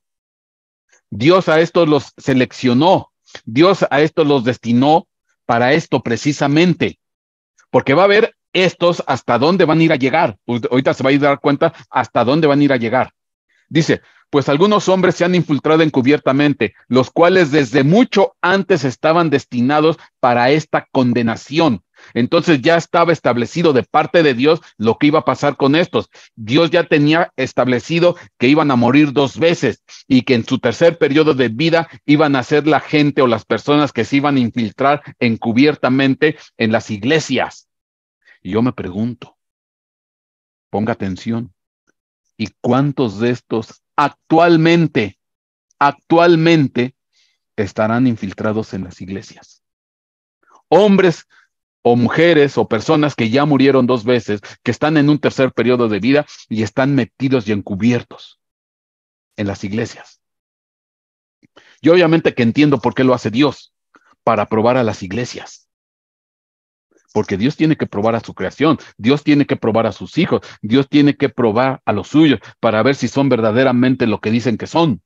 Dios a estos los seleccionó, Dios a estos los destinó para esto precisamente, porque va a haber estos hasta dónde van a ir a llegar. Ahorita se va a dar cuenta hasta dónde van a ir a llegar. Dice, pues algunos hombres se han infiltrado encubiertamente, los cuales desde mucho antes estaban destinados para esta condenación. Entonces ya estaba establecido de parte de Dios lo que iba a pasar con estos. Dios ya tenía establecido que iban a morir dos veces y que en su tercer periodo de vida iban a ser la gente o las personas que se iban a infiltrar encubiertamente en las iglesias. Y yo me pregunto, ponga atención, ¿Y cuántos de estos actualmente, actualmente estarán infiltrados en las iglesias? Hombres o mujeres o personas que ya murieron dos veces, que están en un tercer periodo de vida y están metidos y encubiertos en las iglesias. Yo obviamente que entiendo por qué lo hace Dios, para probar a las iglesias porque Dios tiene que probar a su creación, Dios tiene que probar a sus hijos, Dios tiene que probar a los suyos para ver si son verdaderamente lo que dicen que son.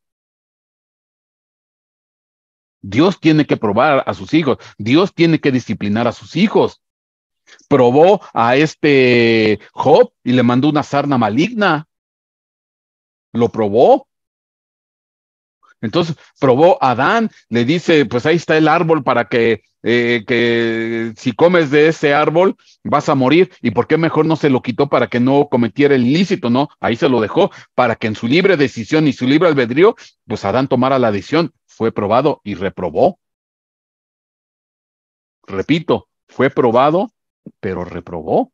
Dios tiene que probar a sus hijos, Dios tiene que disciplinar a sus hijos. Probó a este Job y le mandó una sarna maligna. Lo probó, entonces probó Adán, le dice, pues ahí está el árbol para que, eh, que si comes de ese árbol vas a morir. ¿Y por qué mejor no se lo quitó para que no cometiera el ilícito? No, ahí se lo dejó para que en su libre decisión y su libre albedrío, pues Adán tomara la decisión. Fue probado y reprobó. Repito, fue probado, pero reprobó.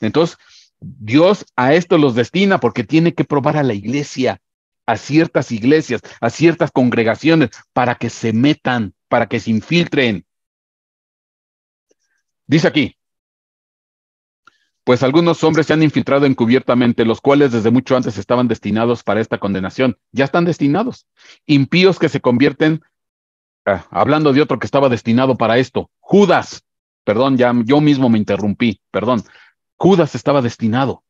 Entonces, Dios a esto los destina porque tiene que probar a la iglesia a ciertas iglesias, a ciertas congregaciones, para que se metan, para que se infiltren. Dice aquí, pues algunos hombres se han infiltrado encubiertamente, los cuales desde mucho antes estaban destinados para esta condenación. Ya están destinados. Impíos que se convierten, ah, hablando de otro que estaba destinado para esto, Judas, perdón, ya yo mismo me interrumpí, perdón. Judas estaba destinado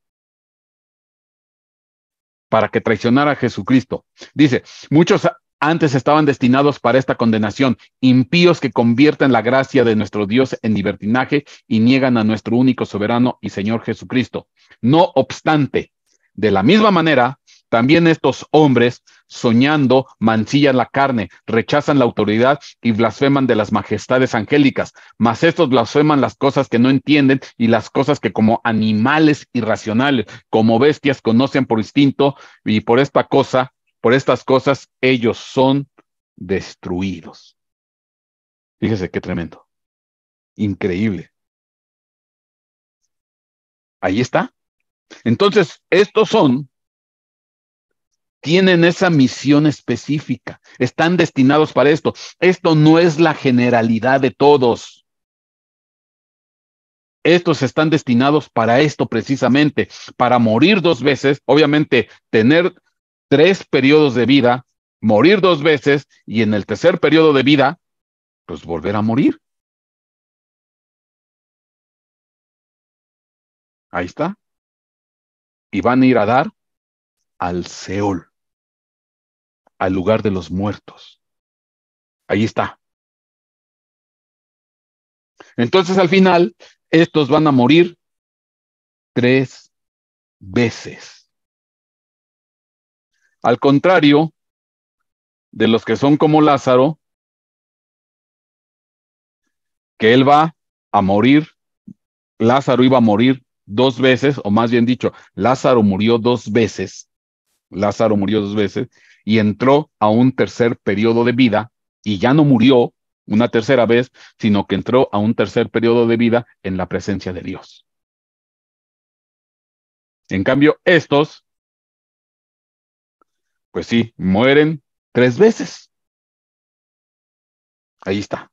para que traicionara a Jesucristo. Dice, muchos antes estaban destinados para esta condenación, impíos que convierten la gracia de nuestro Dios en libertinaje y niegan a nuestro único soberano y Señor Jesucristo. No obstante, de la misma manera, también estos hombres, soñando, mancillan la carne, rechazan la autoridad y blasfeman de las majestades angélicas, mas estos blasfeman las cosas que no entienden y las cosas que como animales irracionales, como bestias, conocen por instinto y por esta cosa, por estas cosas, ellos son destruidos. Fíjese qué tremendo. Increíble. Ahí está. Entonces, estos son tienen esa misión específica, están destinados para esto. Esto no es la generalidad de todos. Estos están destinados para esto precisamente, para morir dos veces, obviamente tener tres periodos de vida, morir dos veces y en el tercer periodo de vida, pues volver a morir. Ahí está. Y van a ir a dar al Seol al lugar de los muertos. Ahí está. Entonces al final, estos van a morir tres veces. Al contrario de los que son como Lázaro, que él va a morir, Lázaro iba a morir dos veces, o más bien dicho, Lázaro murió dos veces Lázaro murió dos veces, y entró a un tercer periodo de vida y ya no murió una tercera vez, sino que entró a un tercer periodo de vida en la presencia de Dios. En cambio, estos, pues sí, mueren tres veces. Ahí está.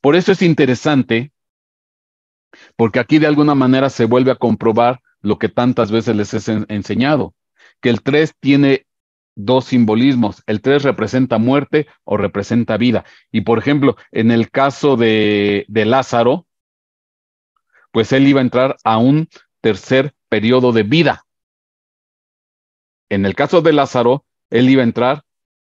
Por eso es interesante, porque aquí de alguna manera se vuelve a comprobar lo que tantas veces les he enseñado que el 3 tiene dos simbolismos. El 3 representa muerte o representa vida. Y por ejemplo, en el caso de, Lázaro, pues él iba a entrar a un tercer periodo de vida. En el caso de Lázaro, él iba a entrar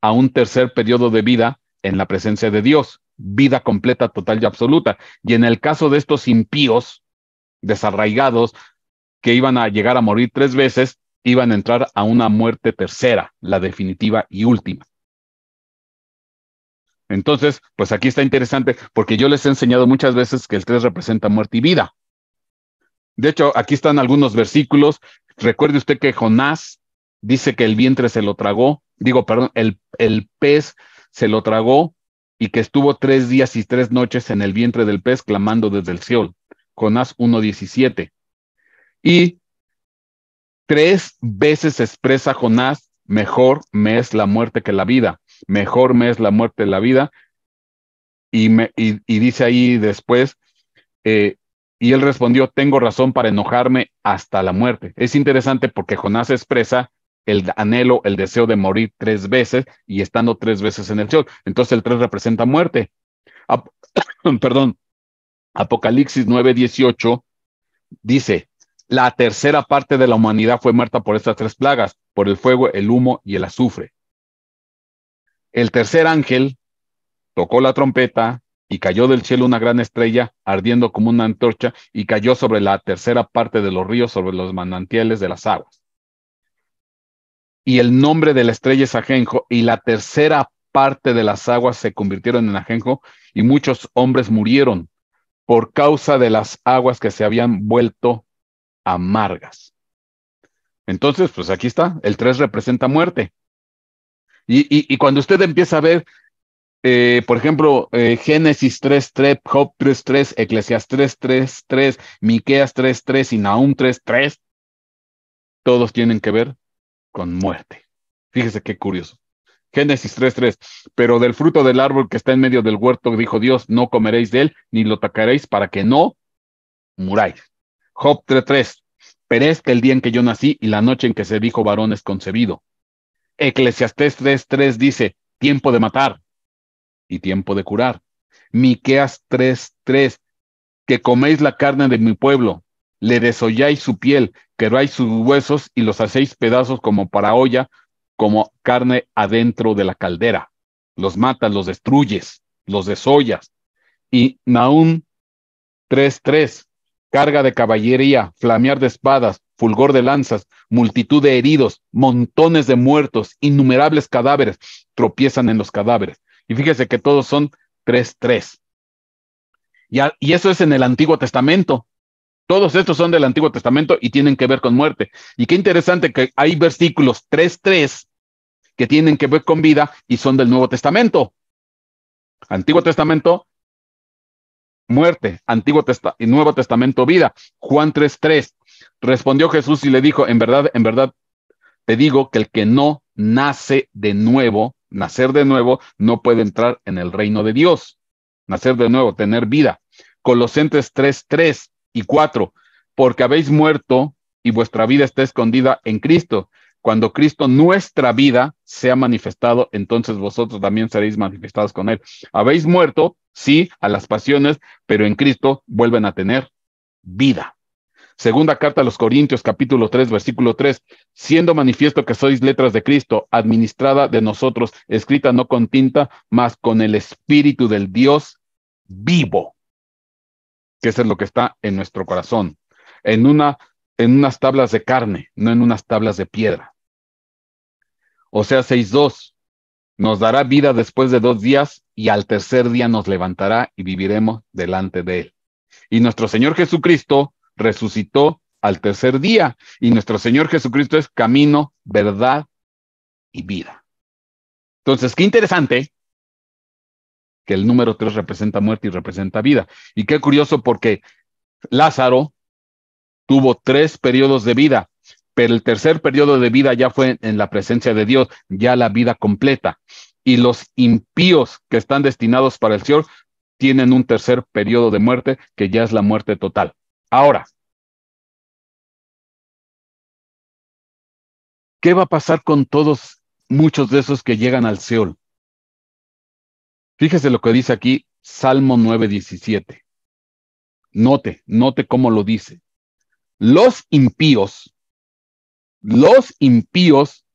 a un tercer periodo de vida en la presencia de Dios, vida completa, total y absoluta. Y en el caso de estos impíos, desarraigados, que iban a llegar a morir tres veces, iban a entrar a una muerte tercera, la definitiva y última. Entonces, pues aquí está interesante, porque yo les he enseñado muchas veces que el 3 representa muerte y vida. De hecho, aquí están algunos versículos. Recuerde usted que Jonás dice que el vientre se lo tragó, digo, perdón, el, pez se lo tragó y que estuvo tres días y tres noches en el vientre del pez clamando desde el cielo. Jonás 1.17. Y Tres veces expresa Jonás, mejor me es la muerte que la vida, mejor me es la muerte que la vida. Y, me, y, dice ahí después, eh, y él respondió, tengo razón para enojarme hasta la muerte. Es interesante porque Jonás expresa el anhelo, el deseo de morir tres veces y estando tres veces en el cielo, Entonces el tres representa muerte. (coughs) perdón, Apocalipsis 9:18 dice, la tercera parte de la humanidad fue muerta por estas tres plagas, por el fuego, el humo y el azufre. El tercer ángel tocó la trompeta y cayó del cielo una gran estrella ardiendo como una antorcha y cayó sobre la tercera parte de los ríos, sobre los manantiales de las aguas. Y el nombre de la estrella es ajenjo y la tercera parte de las aguas se convirtieron en ajenjo y muchos hombres murieron por causa de las aguas que se habían vuelto amargas. Entonces, pues aquí está, el 3 representa muerte. Y, cuando usted empieza a ver, eh, por ejemplo, eh, Génesis 3.3, Job 3, Eclesias 3, Miqueas 3 y Nahum 3 todos tienen que ver con muerte. Fíjese qué curioso. Génesis 3:3, pero del fruto del árbol que está en medio del huerto, dijo Dios, no comeréis de él, ni lo tocaréis para que no muráis. Job 3.3. Perezca el día en que yo nací y la noche en que se dijo varón es concebido. Eclesiastés 3.3 dice, tiempo de matar y tiempo de curar. Miqueas 3.3, que coméis la carne de mi pueblo, le desolláis su piel, quebráis sus huesos y los hacéis pedazos como para olla, como carne adentro de la caldera. Los matas, los destruyes, los desollas. Y Naúm 3.3, carga de caballería, flamear de espadas, fulgor de lanzas, multitud de heridos, montones de muertos, innumerables cadáveres, tropiezan en los cadáveres. Y fíjese que todos son tres tres. Y, eso es en el Antiguo Testamento. Todos estos son del Antiguo Testamento y tienen que ver con muerte. Y qué interesante que hay versículos 3-3 que tienen que ver con vida y son del Nuevo Testamento. Antiguo Testamento, muerte, Antiguo Testa y Nuevo Testamento, vida. Juan 3:3. Respondió Jesús y le dijo, en verdad, en verdad, te digo que el que no nace de nuevo, nacer de nuevo, no puede entrar en el reino de Dios. Nacer de nuevo, tener vida. Colosenses 3:3 y 4. Porque habéis muerto y vuestra vida está escondida en Cristo. Cuando Cristo, nuestra vida, sea manifestado, entonces vosotros también seréis manifestados con Él. Habéis muerto, sí, a las pasiones, pero en Cristo vuelven a tener vida. Segunda carta a los Corintios, capítulo 3, versículo 3. Siendo manifiesto que sois letras de Cristo, administrada de nosotros, escrita no con tinta, mas con el Espíritu del Dios vivo, que eso es lo que está en nuestro corazón, en, una, en unas tablas de carne, no en unas tablas de piedra o sea, 6.2, nos dará vida después de dos días y al tercer día nos levantará y viviremos delante de él. Y nuestro Señor Jesucristo resucitó al tercer día y nuestro Señor Jesucristo es camino, verdad y vida. Entonces, qué interesante que el número 3 representa muerte y representa vida. Y qué curioso porque Lázaro tuvo tres periodos de vida el tercer periodo de vida ya fue en la presencia de Dios, ya la vida completa. Y los impíos que están destinados para el Señor tienen un tercer periodo de muerte, que ya es la muerte total. Ahora, ¿qué va a pasar con todos, muchos de esos que llegan al Seol? Fíjese lo que dice aquí Salmo 9:17. Note, note cómo lo dice. Los impíos los impíos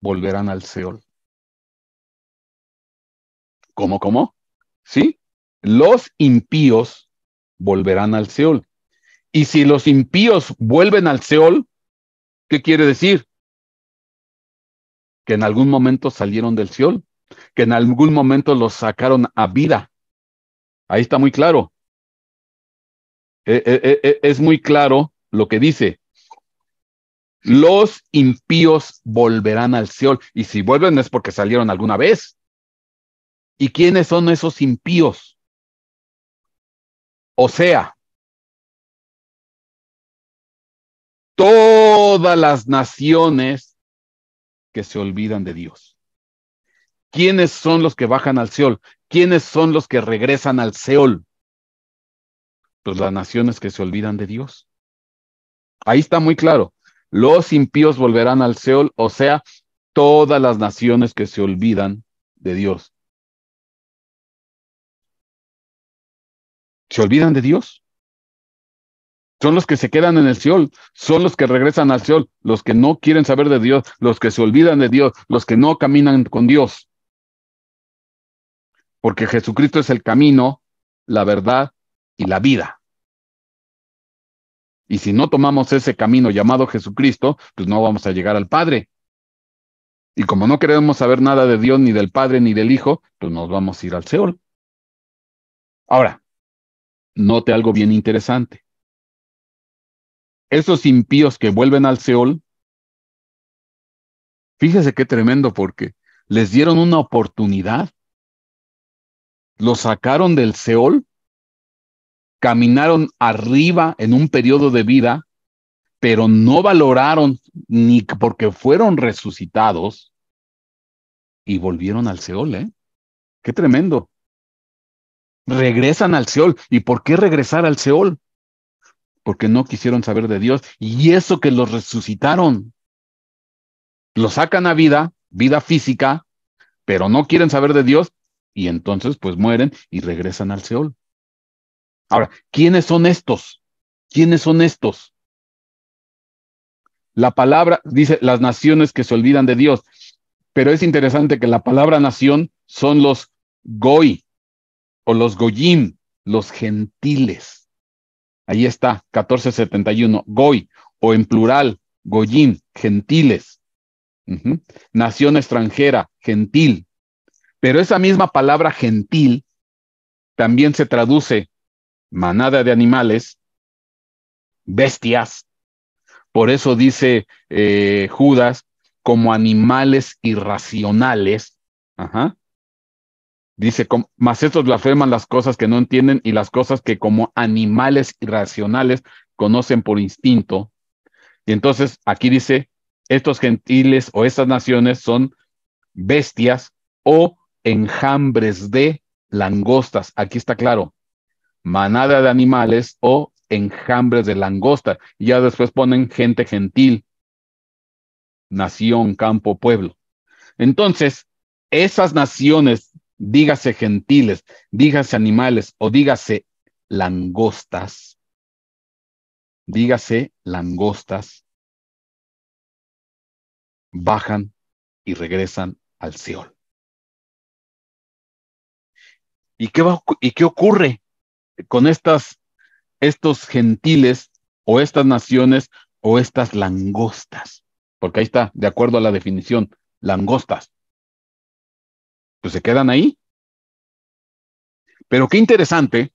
volverán al Seol. ¿Cómo, cómo? ¿Sí? Los impíos volverán al Seol. Y si los impíos vuelven al Seol, ¿qué quiere decir? Que en algún momento salieron del Seol, que en algún momento los sacaron a vida. Ahí está muy claro. Eh, eh, eh, es muy claro lo que dice. Los impíos volverán al Seol. Y si vuelven es porque salieron alguna vez. ¿Y quiénes son esos impíos? O sea, todas las naciones que se olvidan de Dios. ¿Quiénes son los que bajan al Seol? ¿Quiénes son los que regresan al Seol? Pues las naciones que se olvidan de Dios. Ahí está muy claro. Los impíos volverán al Seol, o sea, todas las naciones que se olvidan de Dios. ¿Se olvidan de Dios? Son los que se quedan en el Seol, son los que regresan al Seol, los que no quieren saber de Dios, los que se olvidan de Dios, los que no caminan con Dios. Porque Jesucristo es el camino, la verdad y la vida. Y si no tomamos ese camino llamado Jesucristo, pues no vamos a llegar al Padre. Y como no queremos saber nada de Dios, ni del Padre, ni del Hijo, pues nos vamos a ir al Seol. Ahora, note algo bien interesante. Esos impíos que vuelven al Seol, fíjese qué tremendo, porque les dieron una oportunidad. Los sacaron del Seol caminaron arriba en un periodo de vida, pero no valoraron ni porque fueron resucitados y volvieron al Seol, ¿eh? Qué tremendo. Regresan al Seol. ¿Y por qué regresar al Seol? Porque no quisieron saber de Dios y eso que los resucitaron. Los sacan a vida, vida física, pero no quieren saber de Dios y entonces pues mueren y regresan al Seol. Ahora, ¿quiénes son estos? ¿Quiénes son estos? La palabra dice las naciones que se olvidan de Dios, pero es interesante que la palabra nación son los goy o los goyim, los gentiles. Ahí está, 1471, goy o en plural, goyim, gentiles. Nación extranjera, gentil. Pero esa misma palabra gentil también se traduce manada de animales, bestias. Por eso dice eh, Judas, como animales irracionales. Ajá. Dice, más estos blasfeman las cosas que no entienden y las cosas que como animales irracionales conocen por instinto. Y entonces aquí dice, estos gentiles o estas naciones son bestias o enjambres de langostas. Aquí está claro, manada de animales o enjambres de langosta. ya después ponen gente gentil, nación, campo, pueblo. Entonces, esas naciones, dígase gentiles, dígase animales o dígase langostas, dígase langostas, bajan y regresan al Seol. ¿Y qué, va, ¿Y qué ocurre? con estas, estos gentiles o estas naciones o estas langostas, porque ahí está, de acuerdo a la definición, langostas. Pues se quedan ahí. Pero qué interesante,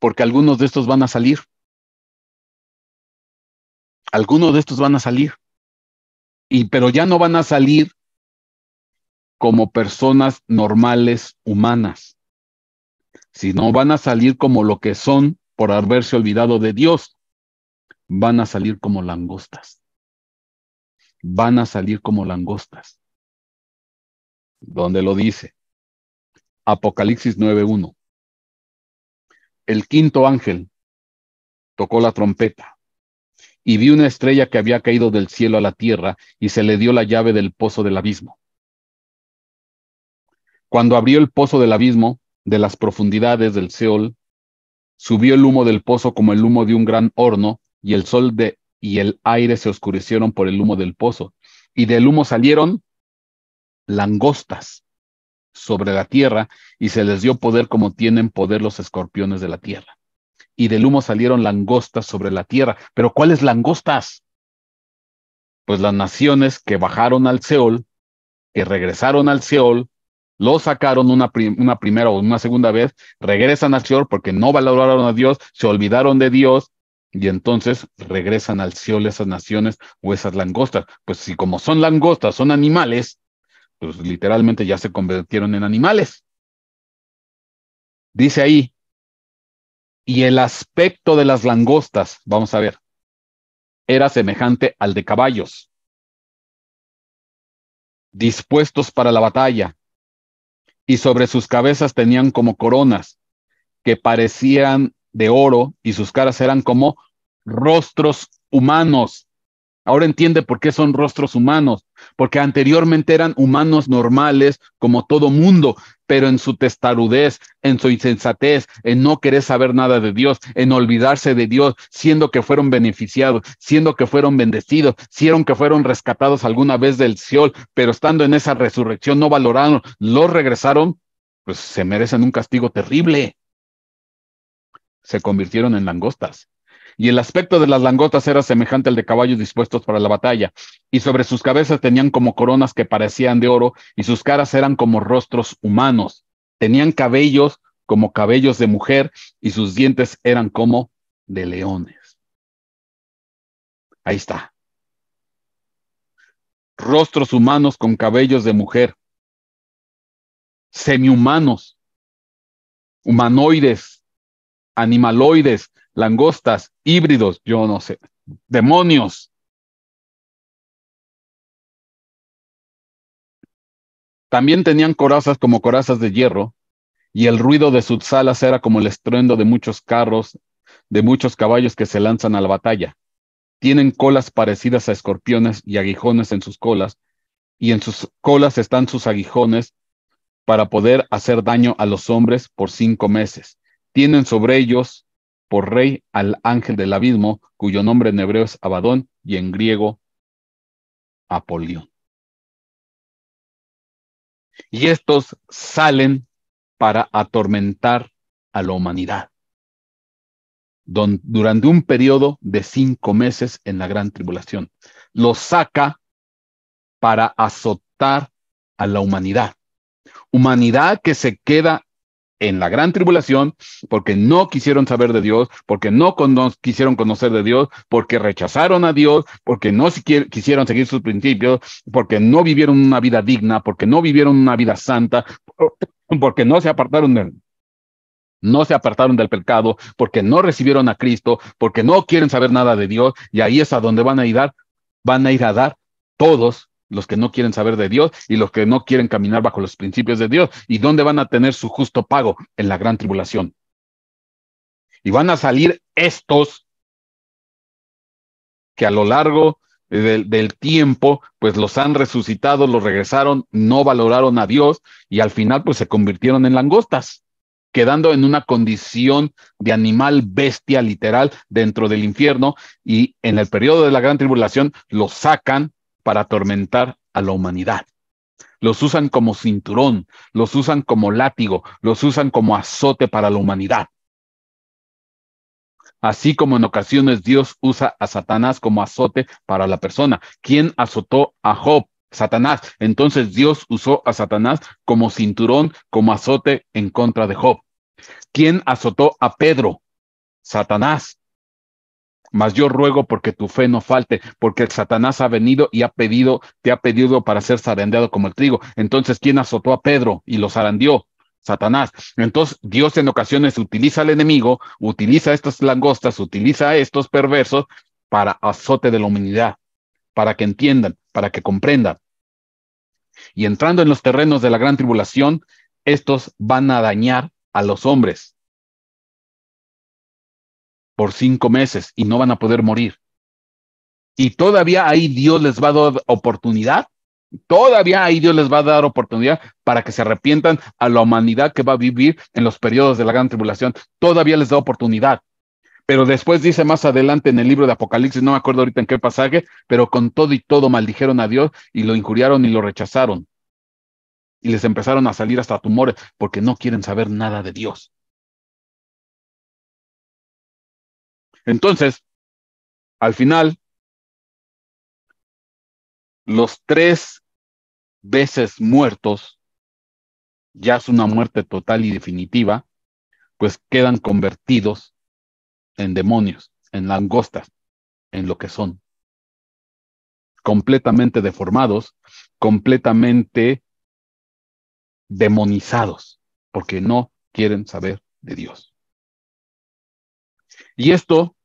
porque algunos de estos van a salir. Algunos de estos van a salir. Y pero ya no van a salir como personas normales humanas. Si no van a salir como lo que son por haberse olvidado de Dios. Van a salir como langostas. Van a salir como langostas. Donde lo dice. Apocalipsis 9.1. El quinto ángel tocó la trompeta y vi una estrella que había caído del cielo a la tierra y se le dio la llave del pozo del abismo. Cuando abrió el pozo del abismo, de las profundidades del Seol, subió el humo del pozo como el humo de un gran horno, y el sol de, y el aire se oscurecieron por el humo del pozo, y del humo salieron langostas sobre la tierra, y se les dio poder como tienen poder los escorpiones de la tierra. Y del humo salieron langostas sobre la tierra. ¿Pero cuáles langostas? Pues las naciones que bajaron al Seol, que regresaron al Seol, lo sacaron una, una primera o una segunda vez, regresan al cielo porque no valoraron a Dios, se olvidaron de Dios y entonces regresan al cielo esas naciones o esas langostas. Pues si como son langostas, son animales, pues literalmente ya se convirtieron en animales. Dice ahí, y el aspecto de las langostas, vamos a ver, era semejante al de caballos, dispuestos para la batalla, y sobre sus cabezas tenían como coronas que parecían de oro y sus caras eran como rostros humanos. Ahora entiende por qué son rostros humanos, porque anteriormente eran humanos normales como todo mundo, pero en su testarudez, en su insensatez, en no querer saber nada de Dios, en olvidarse de Dios, siendo que fueron beneficiados, siendo que fueron bendecidos, siendo que fueron rescatados alguna vez del Seol, pero estando en esa resurrección no valoraron, lo regresaron, pues se merecen un castigo terrible. Se convirtieron en langostas y el aspecto de las langotas era semejante al de caballos dispuestos para la batalla, y sobre sus cabezas tenían como coronas que parecían de oro, y sus caras eran como rostros humanos, tenían cabellos como cabellos de mujer, y sus dientes eran como de leones. Ahí está. Rostros humanos con cabellos de mujer, semihumanos, humanoides, animaloides, langostas, híbridos, yo no sé, demonios. También tenían corazas como corazas de hierro, y el ruido de sus alas era como el estruendo de muchos carros, de muchos caballos que se lanzan a la batalla. Tienen colas parecidas a escorpiones y aguijones en sus colas, y en sus colas están sus aguijones para poder hacer daño a los hombres por cinco meses. Tienen sobre ellos por rey al ángel del abismo, cuyo nombre en hebreo es Abadón y en griego Apolión. Y estos salen para atormentar a la humanidad durante un periodo de cinco meses en la gran tribulación. Los saca para azotar a la humanidad. Humanidad que se queda en la gran tribulación porque no quisieron saber de Dios, porque no quisieron conocer de Dios, porque rechazaron a Dios, porque no quisieron seguir sus principios, porque no vivieron una vida digna, porque no vivieron una vida santa, porque no se apartaron no se apartaron del pecado, porque no recibieron a Cristo, porque no quieren saber nada de Dios, y ahí es a donde van a ir, a dar, van a ir a dar todos los que no quieren saber de Dios y los que no quieren caminar bajo los principios de Dios. ¿Y dónde van a tener su justo pago? En la gran tribulación. Y van a salir estos que a lo largo del, tiempo, pues los han resucitado, los regresaron, no valoraron a Dios y al final pues se convirtieron en langostas, quedando en una condición de animal bestia literal dentro del infierno y en el periodo de la gran tribulación los sacan para atormentar a la humanidad. Los usan como cinturón, los usan como látigo, los usan como azote para la humanidad. Así como en ocasiones Dios usa a Satanás como azote para la persona. ¿Quién azotó a Job? Satanás. Entonces Dios usó a Satanás como cinturón, como azote en contra de Job. ¿Quién azotó a Pedro? Satanás mas yo ruego porque tu fe no falte, porque el Satanás ha venido y ha pedido, te ha pedido para ser zarandeado como el trigo. Entonces, ¿quién azotó a Pedro y lo zarandeó? Satanás. Entonces, Dios en ocasiones utiliza al enemigo, utiliza estas langostas, utiliza a estos perversos para azote de la humanidad, para que entiendan, para que comprendan. Y entrando en los terrenos de la gran tribulación, estos van a dañar a los hombres por cinco meses y no van a poder morir. Y todavía ahí Dios les va a dar oportunidad, todavía ahí Dios les va a dar oportunidad para que se arrepientan a la humanidad que va a vivir en los periodos de la gran tribulación, todavía les da oportunidad. Pero después dice más adelante en el libro de Apocalipsis, no me acuerdo ahorita en qué pasaje, pero con todo y todo maldijeron a Dios y lo injuriaron y lo rechazaron. Y les empezaron a salir hasta tumores porque no quieren saber nada de Dios. Entonces, al final, los tres veces muertos, ya es una muerte total y definitiva, pues quedan convertidos en demonios, en langostas, en lo que son. Completamente deformados, completamente demonizados, porque no quieren saber de Dios. Y esto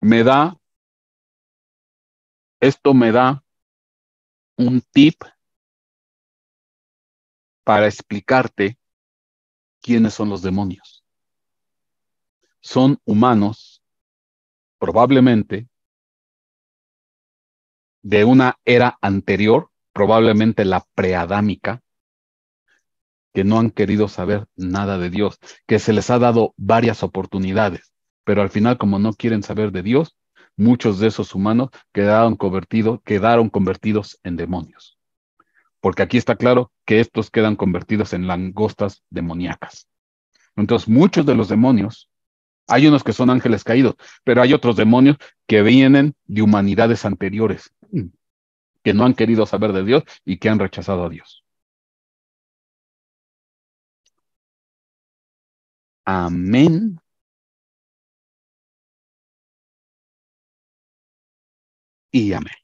me da, esto me da un tip para explicarte quiénes son los demonios. Son humanos, probablemente, de una era anterior, probablemente la preadámica, que no han querido saber nada de Dios, que se les ha dado varias oportunidades. Pero al final, como no quieren saber de Dios, muchos de esos humanos quedaron, convertidos, quedaron convertidos en demonios. Porque aquí está claro que estos quedan convertidos en langostas demoníacas. Entonces, muchos de los demonios, hay unos que son ángeles caídos, pero hay otros demonios que vienen de humanidades anteriores, que no han querido saber de Dios y que han rechazado a Dios. Amén. y amén.